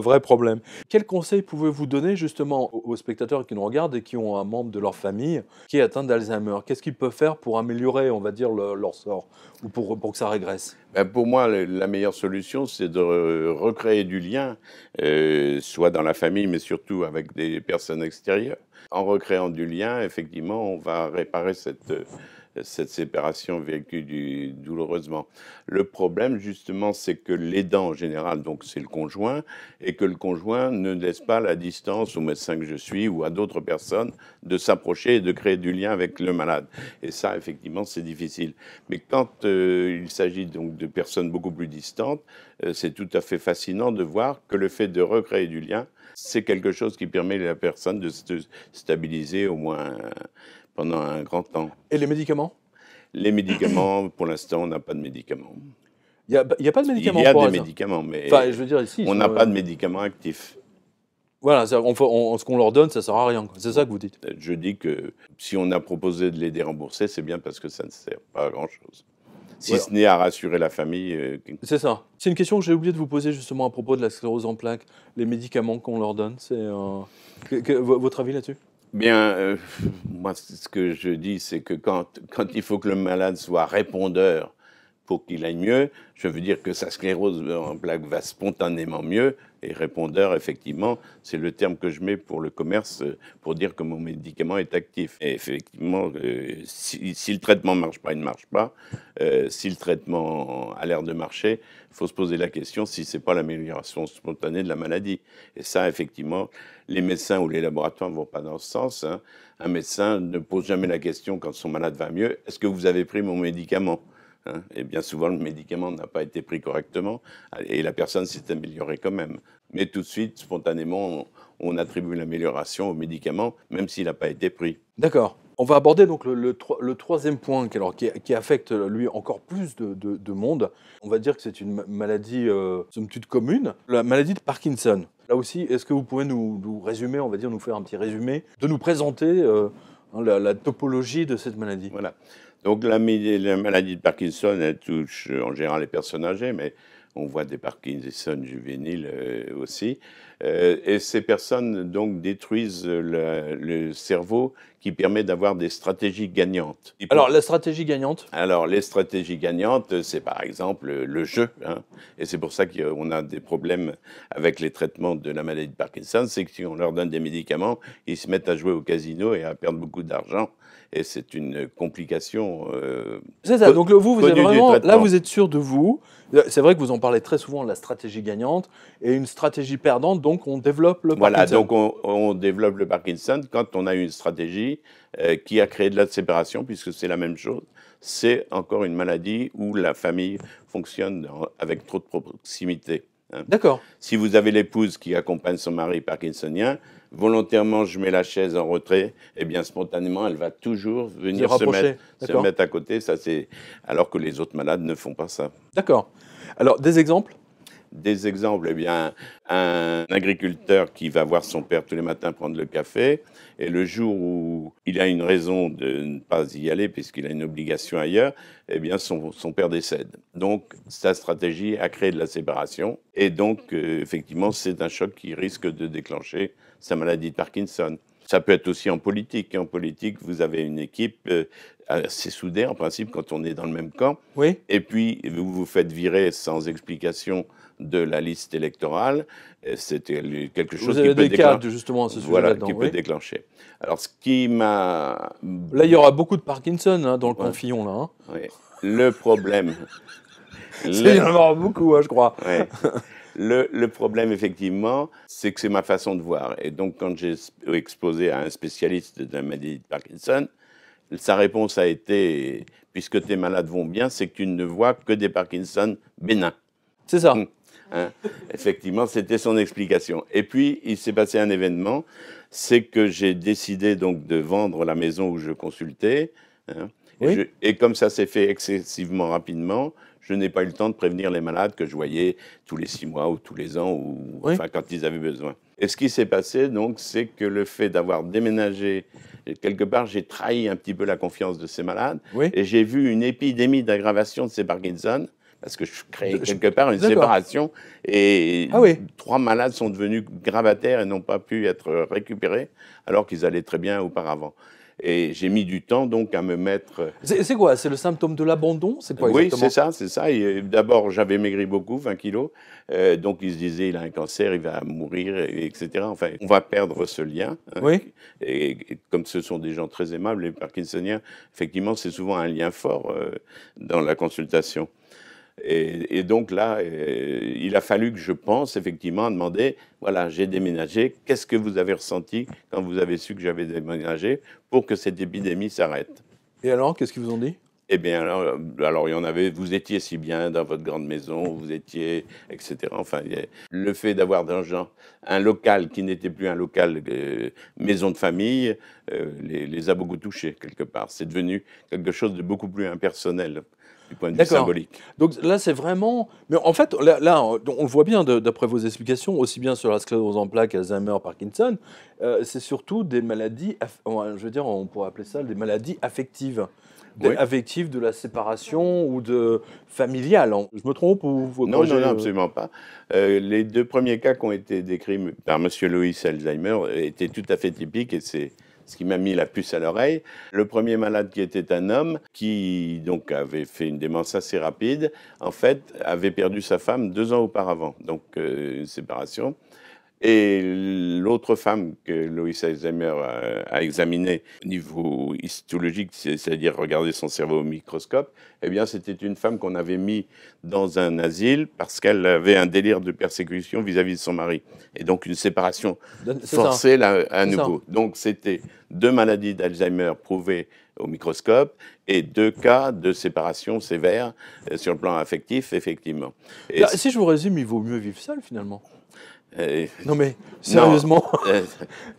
vrai problème. Quel conseil pouvez-vous donner justement aux, spectateurs qui nous regardent et qui ont un membre de leur famille qui est atteint d'Alzheimer Qu'est-ce qu'ils peuvent faire pour améliorer, on va dire, leur sort ou pour pour que ça régresse ben, Pour moi, la meilleure solution, c'est de recréer du lien, euh, soit dans la famille, mais surtout avec des personnes extérieures. En recréant du lien, effectivement, on va réparer cette... Euh, cette séparation vécue douloureusement. Le problème, justement, c'est que l'aidant en général, donc c'est le conjoint, et que le conjoint ne laisse pas la distance au médecin que je suis ou à d'autres personnes de s'approcher et de créer du lien avec le malade. Et ça, effectivement, c'est difficile. Mais quand euh, il s'agit donc de personnes beaucoup plus distantes, euh, c'est tout à fait fascinant de voir que le fait de recréer du lien, c'est quelque chose qui permet à la personne de se stabiliser au moins pendant un grand temps. Et les médicaments Les médicaments, pour l'instant, on n'a pas de médicaments. Il n'y a, pas de médicaments Il y a des médicaments, mais enfin, je veux dire, ici, on n'a pas euh, de médicaments actifs. Voilà, ce qu'on leur donne, ça ne sert à rien. C'est ça que vous dites euh, Je dis que si on a proposé de les dérembourser, c'est bien parce que ça ne sert pas à grand-chose. Si ce n'est à rassurer la famille. Euh, c'est ça. C'est une question que j'ai oublié de vous poser justement à propos de la sclérose en plaques. Les médicaments qu'on leur donne, c'est. Votre avis là-dessus Bien, euh, moi, ce que je dis, c'est que quand, quand il faut que le malade soit répondeur pour qu'il aille mieux, je veux dire que sa sclérose en plaques va spontanément mieux. Et répondeur, effectivement, c'est le terme que je mets pour le commerce euh, pour dire que mon médicament est actif. Et effectivement, euh, si, le traitement ne marche pas, il ne marche pas. Euh, si le traitement a l'air de marcher, il faut se poser la question si ce n'est pas l'amélioration spontanée de la maladie. Et ça, effectivement, les médecins ou les laboratoires ne vont pas dans ce sens. Hein. Un médecin ne pose jamais la question quand son malade va mieux, est-ce que vous avez pris mon médicament Hein. Et bien souvent, le médicament n'a pas été pris correctement euh, et la personne s'est améliorée quand même. Mais tout de suite, spontanément, on, attribue l'amélioration au médicament, même s'il n'a pas été pris. D'accord. On va aborder donc le, le, troisième point qui, alors, qui, affecte euh, lui encore plus de, monde. On va dire que c'est une maladie, euh, somme toute commune, la maladie de Parkinson. Là aussi, est-ce que vous pouvez nous, résumer, on va dire, nous faire un petit résumé, de nous présenter hein, la, la, topologie de cette maladie Voilà. Donc la, maladie de Parkinson, elle touche euh, en général les personnes âgées, mais on voit des Parkinson juvéniles euh, aussi. Euh, et ces personnes donc détruisent le cerveau qui permet d'avoir des stratégies gagnantes. Alors la stratégie gagnante Alors les stratégies gagnantes, c'est par exemple le jeu. Hein. et c'est pour ça qu'on a des problèmes avec les traitements de la maladie de Parkinson, c'est que si on leur donne des médicaments, ils se mettent à jouer au casino et à perdre beaucoup d'argent et c'est une complication. Euh, c'est ça. Donc vous, vous êtes vraiment, là, vous êtes sûr de vous. C'est vrai que vous en parlez très souvent de la stratégie gagnante et une stratégie perdante. Donc on développe le Parkinson. Voilà. Donc on, développe le Parkinson quand on a une stratégie euh, qui a créé de la séparation, puisque c'est la même chose. C'est encore une maladie où la famille fonctionne avec trop de proximité. Hein. D'accord. Si vous avez l'épouse qui accompagne son mari parkinsonien, volontairement je mets la chaise en retrait, et eh bien spontanément elle va toujours venir se mettre, se mettre, à côté. Ça c'est alors que les autres malades ne font pas ça. D'accord. Alors des exemples des exemples, eh bien, un agriculteur qui va voir son père tous les matins prendre le café, et le jour où il a une raison de ne pas y aller, puisqu'il a une obligation ailleurs, eh bien, son, père décède. Donc, sa stratégie a créé de la séparation, et donc, euh, effectivement, c'est un choc qui risque de déclencher sa maladie de Parkinson. Ça peut être aussi en politique. En politique, vous avez une équipe euh, assez soudée, en principe, quand on est dans le même camp. Et puis, vous vous faites virer sans explication de la liste électorale. Euh, c'était quelque chose Vous avez qui peut des cartes, justement à ce sujet voilà, qui peut déclencher. Alors ce qui m'a là il y aura beaucoup de Parkinson hein, dans le confillon là. Hein. Oui. Le problème. Il y en aura beaucoup, hein, je crois. Oui. Le, problème, effectivement, c'est que c'est ma façon de voir. Et donc, quand j'ai exposé à un spécialiste de la maladie de Parkinson, sa réponse a été puisque tes malades vont bien, c'est que tu ne vois que des Parkinson bénins. C'est ça. Hum. Hein. Effectivement, c'était son explication. Et puis, il s'est passé un événement, c'est que j'ai décidé donc de vendre la maison où je consultais. Hein. et, comme ça s'est fait excessivement rapidement, je n'ai pas eu le temps de prévenir les malades que je voyais tous les six mois ou tous les ans ou enfin quand ils avaient besoin. Et ce qui s'est passé donc, c'est que le fait d'avoir déménagé quelque part, j'ai trahi un petit peu la confiance de ces malades et j'ai vu une épidémie d'aggravation de ces Parkinson parce que je crée quelque part une séparation. Et ah oui. trois malades sont devenus gravataires et n'ont pas pu être récupérés, alors qu'ils allaient très bien auparavant. Et j'ai mis du temps donc à me mettre. Euh, c'est quoi C'est le symptôme de l'abandon C'est quoi Oui, c'est ça, c'est ça. Euh, d'abord, j'avais maigri beaucoup, 20 kilos. Euh, donc, ils se disaient, il a un cancer, il va mourir, etc. Enfin, on va perdre ce lien. Hein, oui. Et, comme ce sont des gens très aimables, les Parkinsoniens, effectivement, c'est souvent un lien fort dans la consultation. Et, donc là, euh, il a fallu que je pense effectivement demander, voilà, j'ai déménagé, qu'est-ce que vous avez ressenti quand vous avez su que j'avais déménagé pour que cette épidémie s'arrête Et alors, qu'est-ce qu'ils vous ont dit eh bien, alors, alors, il y en avait, vous étiez si bien dans votre grande maison, vous étiez, etc. Enfin, le fait d'avoir d'un un local qui n'était plus un local maison de famille euh, les, a beaucoup touchés quelque part. C'est devenu quelque chose de beaucoup plus impersonnel du point de vue symbolique. Donc là, c'est vraiment. Mais en fait, là, on le voit bien d'après vos explications, aussi bien sur la sclérose en plaques, Alzheimer, Parkinson, euh, c'est surtout des maladies, je veux dire, on pourrait appeler ça des maladies affectives. affectives de la séparation ou de familiale. Je me trompe ou vous Non, non, non, euh absolument pas. Euh, les deux premiers cas qui ont été décrits par M. Louis Alzheimer étaient tout à fait typiques et c'est ce qui m'a mis la puce à l'oreille. Le premier malade qui était un homme, qui donc avait fait une démence assez rapide, en fait, avait perdu sa femme deux ans auparavant, donc euh, une séparation. Et l'autre femme que Loïs Alzheimer euh, a, examinée au niveau histologique, c'est-à-dire regarder son cerveau au microscope, eh bien, c'était une femme qu'on avait mise dans un asile parce qu'elle avait un délire de persécution vis-à-vis de son mari. Et donc, une séparation forcée à nouveau. Donc, c'était deux maladies d'Alzheimer prouvées au microscope et deux cas de séparation sévère euh, sur le plan affectif, effectivement. si je vous résume, il vaut mieux vivre seul, finalement. Euh, non mais sérieusement, euh,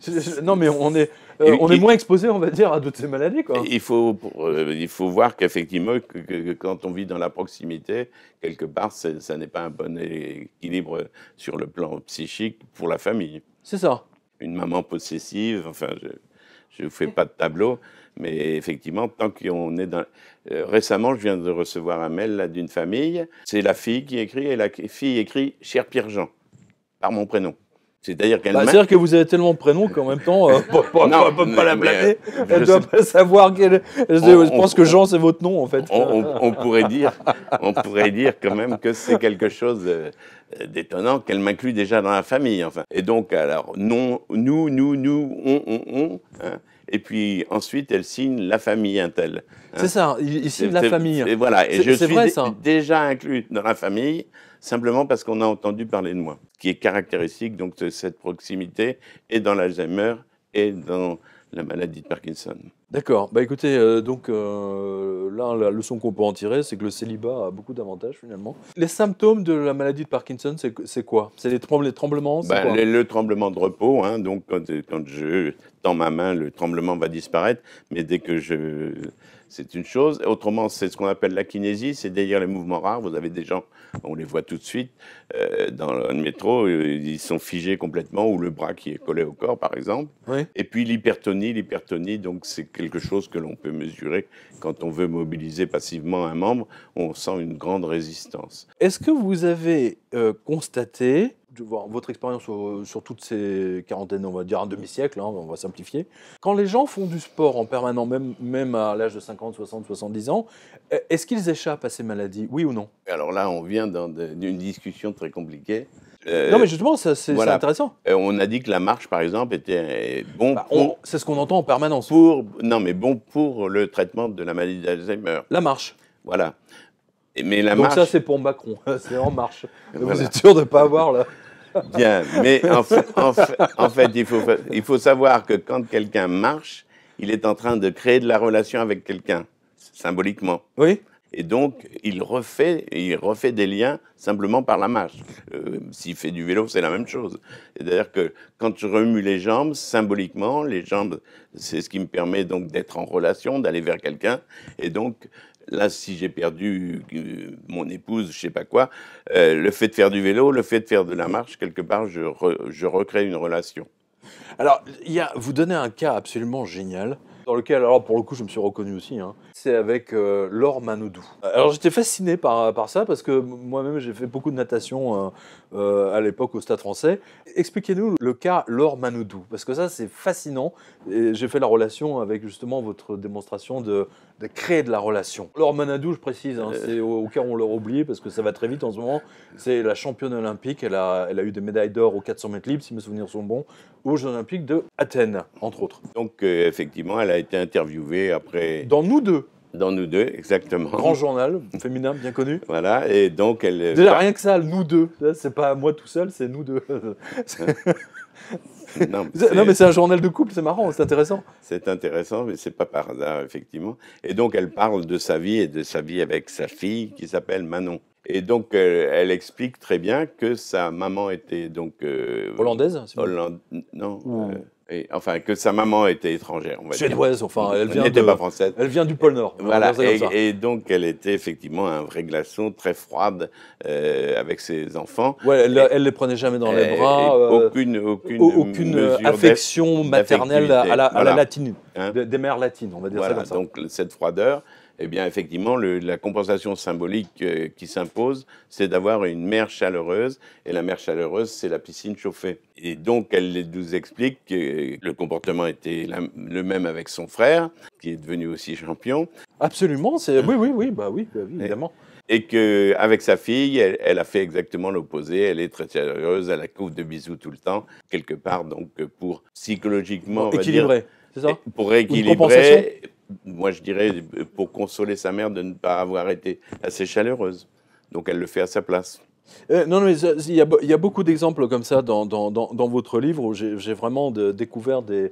non, mais on est, euh, on est moins exposé, on va dire, à toutes ces maladies. Il, faut, il faut voir qu'effectivement, que, quand on vit dans la proximité, quelque part, ça n'est pas un bon équilibre sur le plan psychique pour la famille. C'est ça. Une maman possessive, enfin, je ne vous fais pas de tableau, mais effectivement, tant qu'on est dans... récemment, je viens de recevoir un mail d'une famille, c'est la fille qui écrit, et la fille écrit « Cher Pierre-Jean » par mon prénom. Bah, c'est-à-dire qu'elle dire que vous avez tellement de prénoms qu'en même temps, euh, On ne peut pas, la blâmer. Euh, elle ne doit pas savoir quel. Je, pense que Jean, c'est votre nom, en fait. On, pourrait dire, on pourrait dire quand même que c'est quelque chose euh, d'étonnant qu'elle m'inclut déjà dans la famille. Enfin. Et donc, alors, non, nous, nous, nous, on, on, on. Hein. et puis ensuite elle signe la famille Intel. Hein. C'est ça, il, signe la famille. Et voilà, et je suis déjà inclus dans la famille simplement parce qu'on a entendu parler de moi, qui est caractéristique donc de cette proximité et dans l'Alzheimer et dans la maladie de Parkinson. D'accord. Bah écoutez, euh, donc euh, là, la leçon qu'on peut en tirer, c'est que le célibat a beaucoup d'avantages finalement. Les symptômes de la maladie de Parkinson, c'est quoi C'est les, tremblements bah, Le tremblement de repos, hein, donc quand, quand je tends ma main, le tremblement va disparaître, mais dès que je c'est une chose. Autrement, c'est ce qu'on appelle la kinésie, c'est dire les mouvements rares. Vous avez des gens, on les voit tout de suite euh, dans le métro, euh, ils sont figés complètement, ou le bras qui est collé au corps, par exemple. Et puis l'hypertonie, l'hypertonie, donc c'est quelque chose que l'on peut mesurer quand on veut mobiliser passivement un membre, on sent une grande résistance. Est-ce que vous avez euh, constaté voir votre expérience sur, toutes ces quarantaines, on va dire un demi-siècle, hein, on va simplifier. Quand les gens font du sport en permanent, même, même à l'âge de 50, 60, 70 ans, e, est-ce qu'ils échappent à ces maladies, oui ou non Alors là, on vient d'une discussion très compliquée. Euh, non, mais justement, c'est intéressant. Euh, on a dit que la marche, par exemple, était euh, bon. Bah, pour c'est ce qu'on entend en permanence. Pour, non, mais bon pour le traitement de la maladie d'Alzheimer. La marche. Voilà. Mais la Donc marche... ça, c'est pour Macron. c'est en marche. Vous êtes sûr de ne pas avoir là Bien, mais en fait, il, faut, il faut savoir que quand quelqu'un marche, il est en train de créer de la relation avec quelqu'un, symboliquement. Oui. Et donc, il refait, il refait des liens simplement par la marche. Euh, s'il fait du vélo, c'est la même chose. C'est-à-dire que quand je remue les jambes, symboliquement, les jambes, c'est ce qui me permet donc d'être en relation, d'aller vers quelqu'un. Et donc, là, si j'ai perdu euh, mon épouse, je sais pas quoi, euh, le fait de faire du vélo, le fait de faire de la marche, quelque part, je, recrée une relation. Alors, y a, vous donnez un cas absolument génial dans lequel, alors pour le coup, je me suis reconnu aussi. Hein. C'est avec euh, Laure Manoudou. Alors j'étais fasciné par, par ça parce que moi-même j'ai fait beaucoup de natation euh, à l'époque au Stade français. Expliquez-nous le cas Laure Manoudou, parce que ça c'est fascinant. J'ai fait la relation avec justement votre démonstration de, de créer de la relation. Laure Manoudou, je précise, hein, euh. c'est au, cas où on leur oublié, parce que ça va très vite en ce moment, c'est la championne olympique, elle a, elle a eu des médailles d'or aux 400 mètres libres, si mes souvenirs sont bons, aux Jeux olympiques de Athènes, entre autres. Donc euh, effectivement, elle a été interviewée après... Dans nous deux dans Nous Deux, exactement. Grand journal féminin bien connu. voilà, et donc elle. Déjà rien que ça, Nous Deux. C'est pas moi tout seul, c'est Nous Deux. non, mais c'est un journal de couple, c'est marrant, c'est intéressant. C'est intéressant, mais c'est pas par hasard, effectivement. Et donc elle parle de sa vie et de sa vie avec sa fille qui s'appelle Manon. Et donc, euh, elle explique très bien que sa maman était donc euh, hollandaise, Hollande... non, euh, enfin, que sa maman était étrangère. On va enfin, elle vient. Elle n'était pas française. Elle vient du pôle Nord. Voilà, et, donc elle était effectivement un vrai glaçon, très froide, euh, avec ses enfants. Ouais, elle, ne les prenait jamais dans les bras. Euh, aucune, aucune, affection maternelle à la, la latine, des, mères latines, on va dire ça comme ça. Donc cette froideur eh bien, effectivement, la compensation symbolique euh, qui s'impose, c'est d'avoir une mère chaleureuse. Et la mère chaleureuse, c'est la piscine chauffée. Et donc, elle nous explique que le comportement était le même avec son frère, qui est devenu aussi champion. Absolument. C'est, oui, oui, oui, bah oui, bah évidemment. Et, que, qu'avec sa fille, elle, a fait exactement l'opposé. Elle est très chaleureuse, elle la couvre de bisous tout le temps. Quelque part, donc, pour psychologiquement. Équilibrer, c'est ça Pour équilibrer moi je dirais, pour consoler sa mère de ne pas avoir été assez chaleureuse. Donc elle le fait à sa place. Euh, non, mais il y, a, beaucoup d'exemples comme ça dans, votre livre où j'ai vraiment découvert des,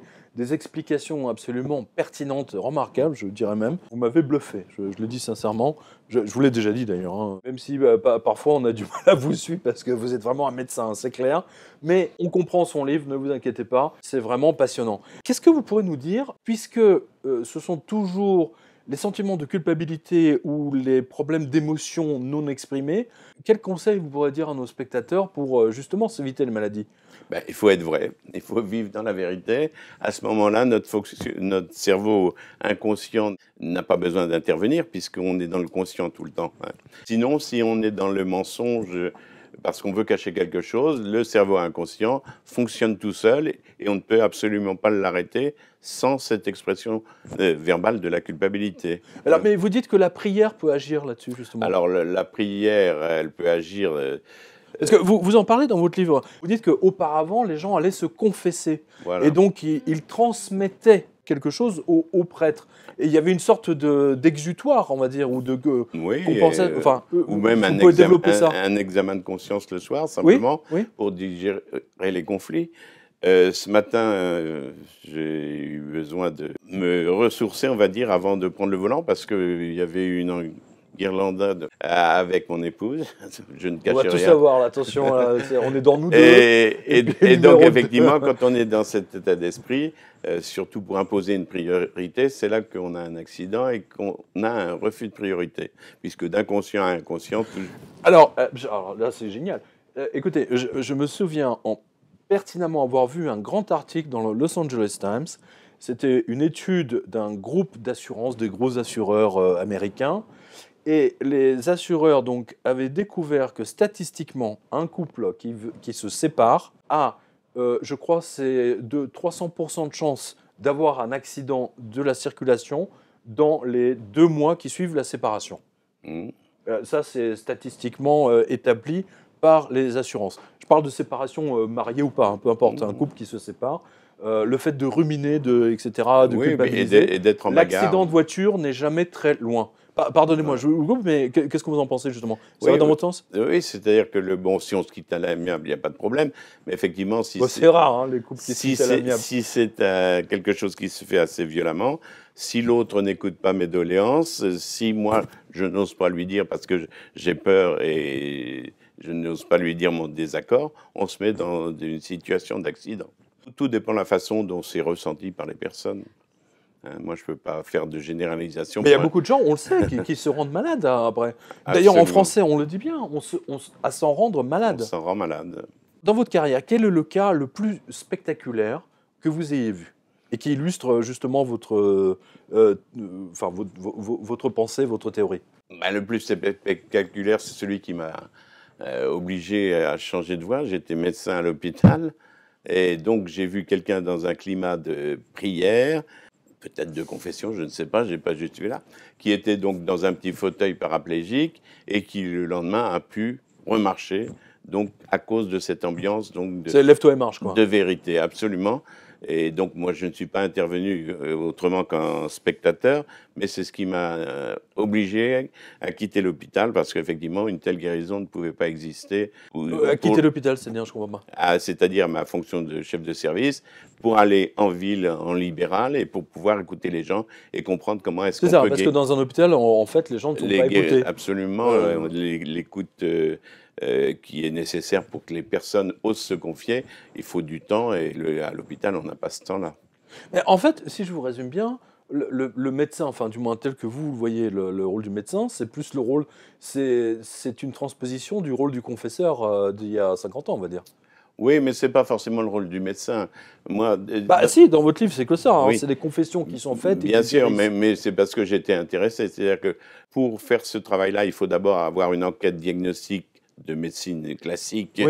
explications absolument pertinentes, remarquables, je dirais même. Vous m'avez bluffé, je, le dis sincèrement. Je, vous l'ai déjà dit d'ailleurs, hein. même si bah, parfois on a du mal à vous suivre parce que vous êtes vraiment un médecin, hein, c'est clair. Mais on comprend son livre, ne vous inquiétez pas, c'est vraiment passionnant. Qu'est-ce que vous pourrez nous dire, puisque euh, ce sont toujours les sentiments de culpabilité ou les problèmes d'émotion non exprimés, Quel conseil vous pourrez dire à nos spectateurs pour euh, justement s'éviter les maladies ben, Il faut être vrai, il faut vivre dans la vérité. À ce moment-là, notre, notre, cerveau inconscient n'a pas besoin d'intervenir puisqu'on est dans le conscient tout le temps. Hein. Sinon, si on est dans le mensonge, parce qu'on veut cacher quelque chose, le cerveau inconscient fonctionne tout seul et on ne peut absolument pas l'arrêter sans cette expression euh, verbale de la culpabilité. Alors, mais vous dites que la prière peut agir là-dessus, justement. Alors, la prière, elle peut agir. Est-ce euh, que vous, vous en parlez dans votre livre. Vous dites qu'auparavant, les gens allaient se confesser. Et donc, ils transmettaient quelque chose aux, prêtre prêtres. Et il y avait une sorte d'exutoire, on va dire, ou de euh, oui, euh, Enfin, ou euh, même un, un, examen, de conscience le soir, simplement, pour digérer les conflits. ce matin, j'ai eu besoin de me ressourcer, on va dire, avant de prendre le volant, parce qu'il y avait une irlandais avec mon épouse. Je ne cache rien. On va tout savoir, attention, on est dans nous deux. Et, donc, effectivement, quand on est dans cet état d'esprit, euh, surtout pour imposer une priorité, c'est là qu'on a un accident et qu'on a un refus de priorité, puisque d'inconscient à inconscient. Euh, alors, là, c'est génial. Euh, écoutez, je, me souviens en, pertinemment avoir vu un grand article dans le Los Angeles Times. C'était une étude d'un groupe d'assurance, des gros assureurs américains, et les assureurs donc avaient découvert que statistiquement, un couple qui, qui se sépare a, euh, je crois, c'est de 300% de chance d'avoir un accident de la circulation dans les deux mois qui suivent la séparation. Mmh. Euh, ça, c'est statistiquement euh, établi par les assurances. Je parle de séparation mariée ou pas, hein, peu importe, un mmh. couple qui se sépare. le fait de ruminer, de, etc., L'accident de voiture n'est jamais très loin. Pardonnez-moi, je vous mais qu'est-ce que vous en pensez justement Ça va dans mon sens Oui, c'est-à-dire que le bon, si on se quitte à l'amiable, il n'y a pas de problème. Mais effectivement, si c'est rare hein, les couples qui se quittent à Si c'est euh, quelque chose qui se fait assez violemment, si l'autre n'écoute pas mes doléances, si moi je n'ose pas lui dire parce que j'ai peur et je n'ose pas lui dire mon désaccord, on se met dans une situation d'accident. Tout dépend de la façon dont c'est ressenti par les personnes. Euh, moi, je ne peux pas faire de généralisation. Mais il y a beaucoup de gens, on le sait, qui, se rendent malades hein, après. D'ailleurs, en français, on le dit bien, on se, à s'en rendre malade. On s'en rend malade. Dans votre carrière, quel est le cas le plus spectaculaire que vous ayez vu et qui illustre euh, justement votre, euh, enfin, votre, pensée, votre théorie bah, Le plus spectaculaire, c'est celui qui m'a obligé à changer de voie. J'étais médecin à l'hôpital et donc j'ai vu quelqu'un dans un climat de prière peut-être de confession, je ne sais pas, j'ai pas vu là, qui était donc dans un petit fauteuil paraplégique et qui le lendemain a pu remarcher, donc à cause de cette ambiance, donc lève marche de vérité, absolument. Et donc, moi, je ne suis pas intervenu euh, autrement qu'en spectateur, mais c'est ce qui m'a euh, obligé à quitter l'hôpital parce qu'effectivement, une telle guérison ne pouvait pas exister. Euh, à quitter l'hôpital, cest dire je comprends pas. Ah, c'est-à-dire ma fonction de chef de service pour aller en ville en libéral et pour pouvoir écouter les gens et comprendre comment est-ce qu'on peut. C'est ça, parce que dans un hôpital, en fait, les gens ne sont pas écoutés. Absolument, on l'écoute. Euh, qui est nécessaire pour que les personnes osent se confier, il faut du temps et à l'hôpital, on n'a pas ce temps-là. En fait, si je vous résume bien, le, médecin, enfin du moins tel que vous le voyez, le, rôle du médecin, c'est plus le rôle, c'est une transposition du rôle du confesseur euh, d'il y a 50 ans, on va dire. Oui, mais ce n'est pas forcément le rôle du médecin. Moi, euh, bah, si, dans votre livre, c'est que ça. Hein. C'est des confessions qui sont faites. Bien sûr, mais, mais c'est parce que j'étais intéressé. C'est-à-dire que pour faire ce travail-là, il faut d'abord avoir une enquête diagnostique de médecine classique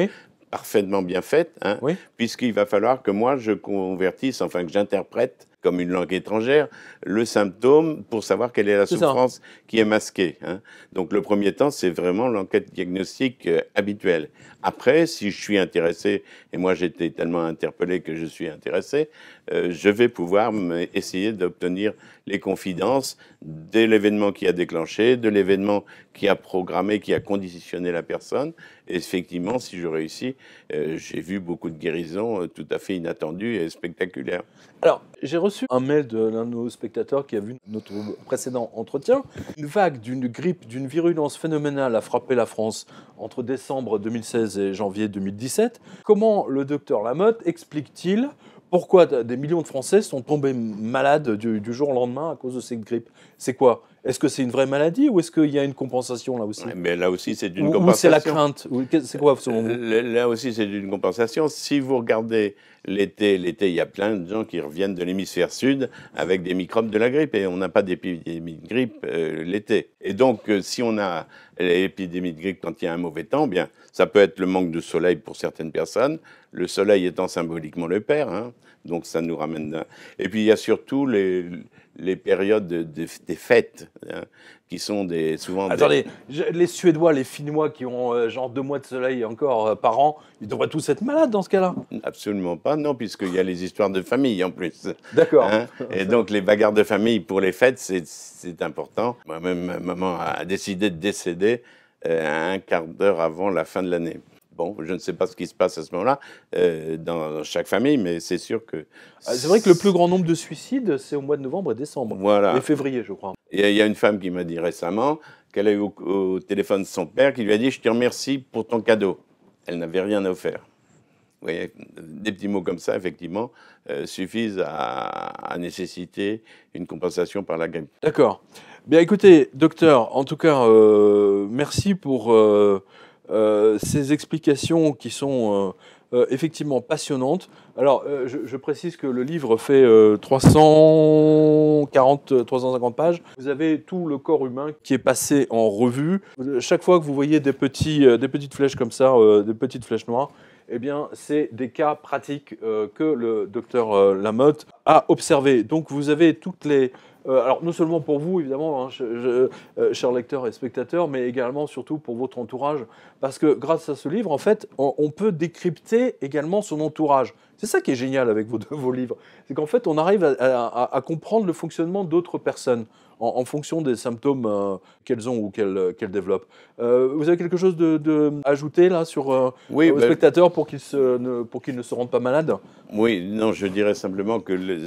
parfaitement bien faite, hein, puisqu'il va falloir que moi je convertisse, enfin que j'interprète comme une langue étrangère, le symptôme pour savoir quelle est la souffrance qui est masquée. Hein. Donc le premier temps, c'est vraiment l'enquête diagnostique euh, habituelle. Après, si je suis intéressé, et moi j'étais tellement interpellé que je suis intéressé, euh, je vais pouvoir essayer d'obtenir les confidences de l'événement qui a déclenché, de l'événement qui a programmé, qui a conditionné la personne, effectivement, si je réussis, euh, j'ai vu beaucoup de guérisons euh, tout à fait inattendues et spectaculaires. Alors, j'ai reçu un mail de l'un de nos spectateurs qui a vu notre précédent entretien. Une vague d'une grippe, d'une virulence phénoménale a frappé la France entre décembre 2016 et janvier 2017. Comment le docteur Lamotte explique-t-il pourquoi des millions de Français sont tombés malades du jour au lendemain à cause de cette grippe C'est quoi est-ce que c'est une vraie maladie ou est-ce qu'il y a une compensation là aussi Mais là aussi, c'est une ou, compensation. c'est la crainte C'est quoi Là aussi, c'est une compensation. Si vous regardez l'été, l'été, il y a plein de gens qui reviennent de l'hémisphère sud avec des microbes de la grippe et on n'a pas d'épidémie de grippe euh, l'été. Et donc, euh, si on a l'épidémie de grippe quand il y a un mauvais temps, bien, ça peut être le manque de soleil pour certaines personnes, le soleil étant symboliquement le père, hein, donc ça nous ramène. Et puis, il y a surtout les les périodes des fêtes, hein, qui sont des, souvent. les Suédois, les Finnois qui ont euh, genre deux mois de soleil encore euh, par an, ils devraient tous être malades dans ce cas-là Absolument pas, non, puisqu'il y a les histoires de famille en plus. D'accord. Hein, et donc les bagarres de famille pour les fêtes, c'est important. Moi-même, maman a décidé de décéder euh, un quart d'heure avant la fin de l'année. Bon, je ne sais pas ce qui se passe à ce moment-là euh, dans chaque famille, mais c'est sûr que. Ah, c'est vrai que le plus grand nombre de suicides, c'est au mois de novembre et décembre. Voilà. Et février, je crois. il y a une femme qui m'a dit récemment qu'elle a eu au, téléphone son père qui lui a dit Je te remercie pour ton cadeau. Elle n'avait rien à offrir. Vous voyez, des petits mots comme ça, effectivement, euh, suffisent à, nécessiter une compensation par la grippe. D'accord. Bien écoutez, docteur, en tout cas, euh, merci pour euh, ces explications qui sont euh, euh, effectivement passionnantes. Alors, je, précise que le livre fait 340, 350 pages. Vous avez tout le corps humain qui est passé en revue. Chaque fois que vous voyez des, petits, des petites flèches comme ça, des petites flèches noires, eh bien, c'est des cas pratiques que le docteur Lamotte a observés. Donc, vous avez toutes les euh, alors non seulement pour vous, évidemment, hein, euh, chers lecteurs et spectateurs, mais également surtout pour votre entourage. Parce que grâce à ce livre, en fait, on, peut décrypter également son entourage. C'est ça qui est génial avec vos, vos livres. C'est qu'en fait, on arrive à comprendre le fonctionnement d'autres personnes en, fonction des symptômes euh, qu'elles ont ou qu'elles euh, développent. Euh, vous avez quelque chose de, ajouter là sur oui, bah, spectateurs pour qu'ils ne, pour ne se rendent pas malades Oui, non, je dirais simplement que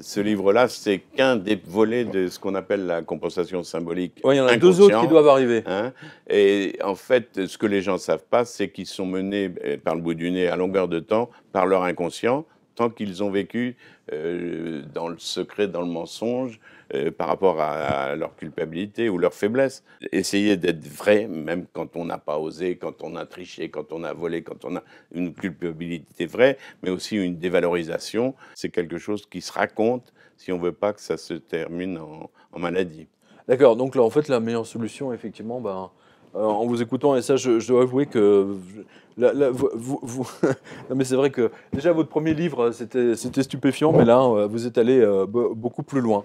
ce livre-là, c'est qu'un des volets de ce qu'on appelle la compensation symbolique. Oui, il y en a deux autres qui doivent arriver. Hein. et en fait, ce que les gens ne savent pas, c'est qu'ils sont menés par le bout du nez à longueur de temps par leur inconscient, tant qu'ils ont vécu dans le secret, dans le mensonge, euh, par rapport à, leur culpabilité ou leur faiblesse. Essayer d'être vrai, même quand on n'a pas osé, quand on a triché, quand on a volé, quand on a une culpabilité vraie, mais aussi une dévalorisation, c'est quelque chose qui se raconte si on ne veut pas que ça se termine en, maladie. D'accord, donc là, en fait, la meilleure solution, effectivement, ben, euh, en vous écoutant, et ça, je, dois avouer que. mais c'est vrai que déjà, votre premier livre, c'était stupéfiant, mais là, euh, vous êtes allé beaucoup plus loin.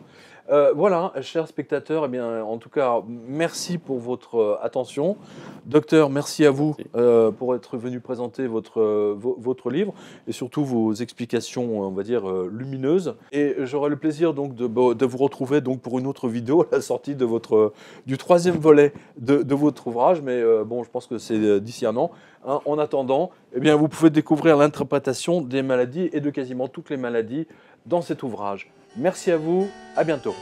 Euh, voilà, chers spectateurs, eh bien, en tout cas, merci pour votre euh, attention. Docteur, merci à vous euh, pour être venu présenter votre, livre et surtout vos explications, on va dire, lumineuses. Et j'aurai le plaisir donc bah, de, vous retrouver donc pour une autre vidéo à la sortie du troisième volet de, votre ouvrage. Mais bon, je pense que c'est d'ici un an. Hein. en attendant, eh bien, vous pouvez découvrir l'interprétation des maladies et de quasiment toutes les maladies dans cet ouvrage. Merci à vous, à bientôt.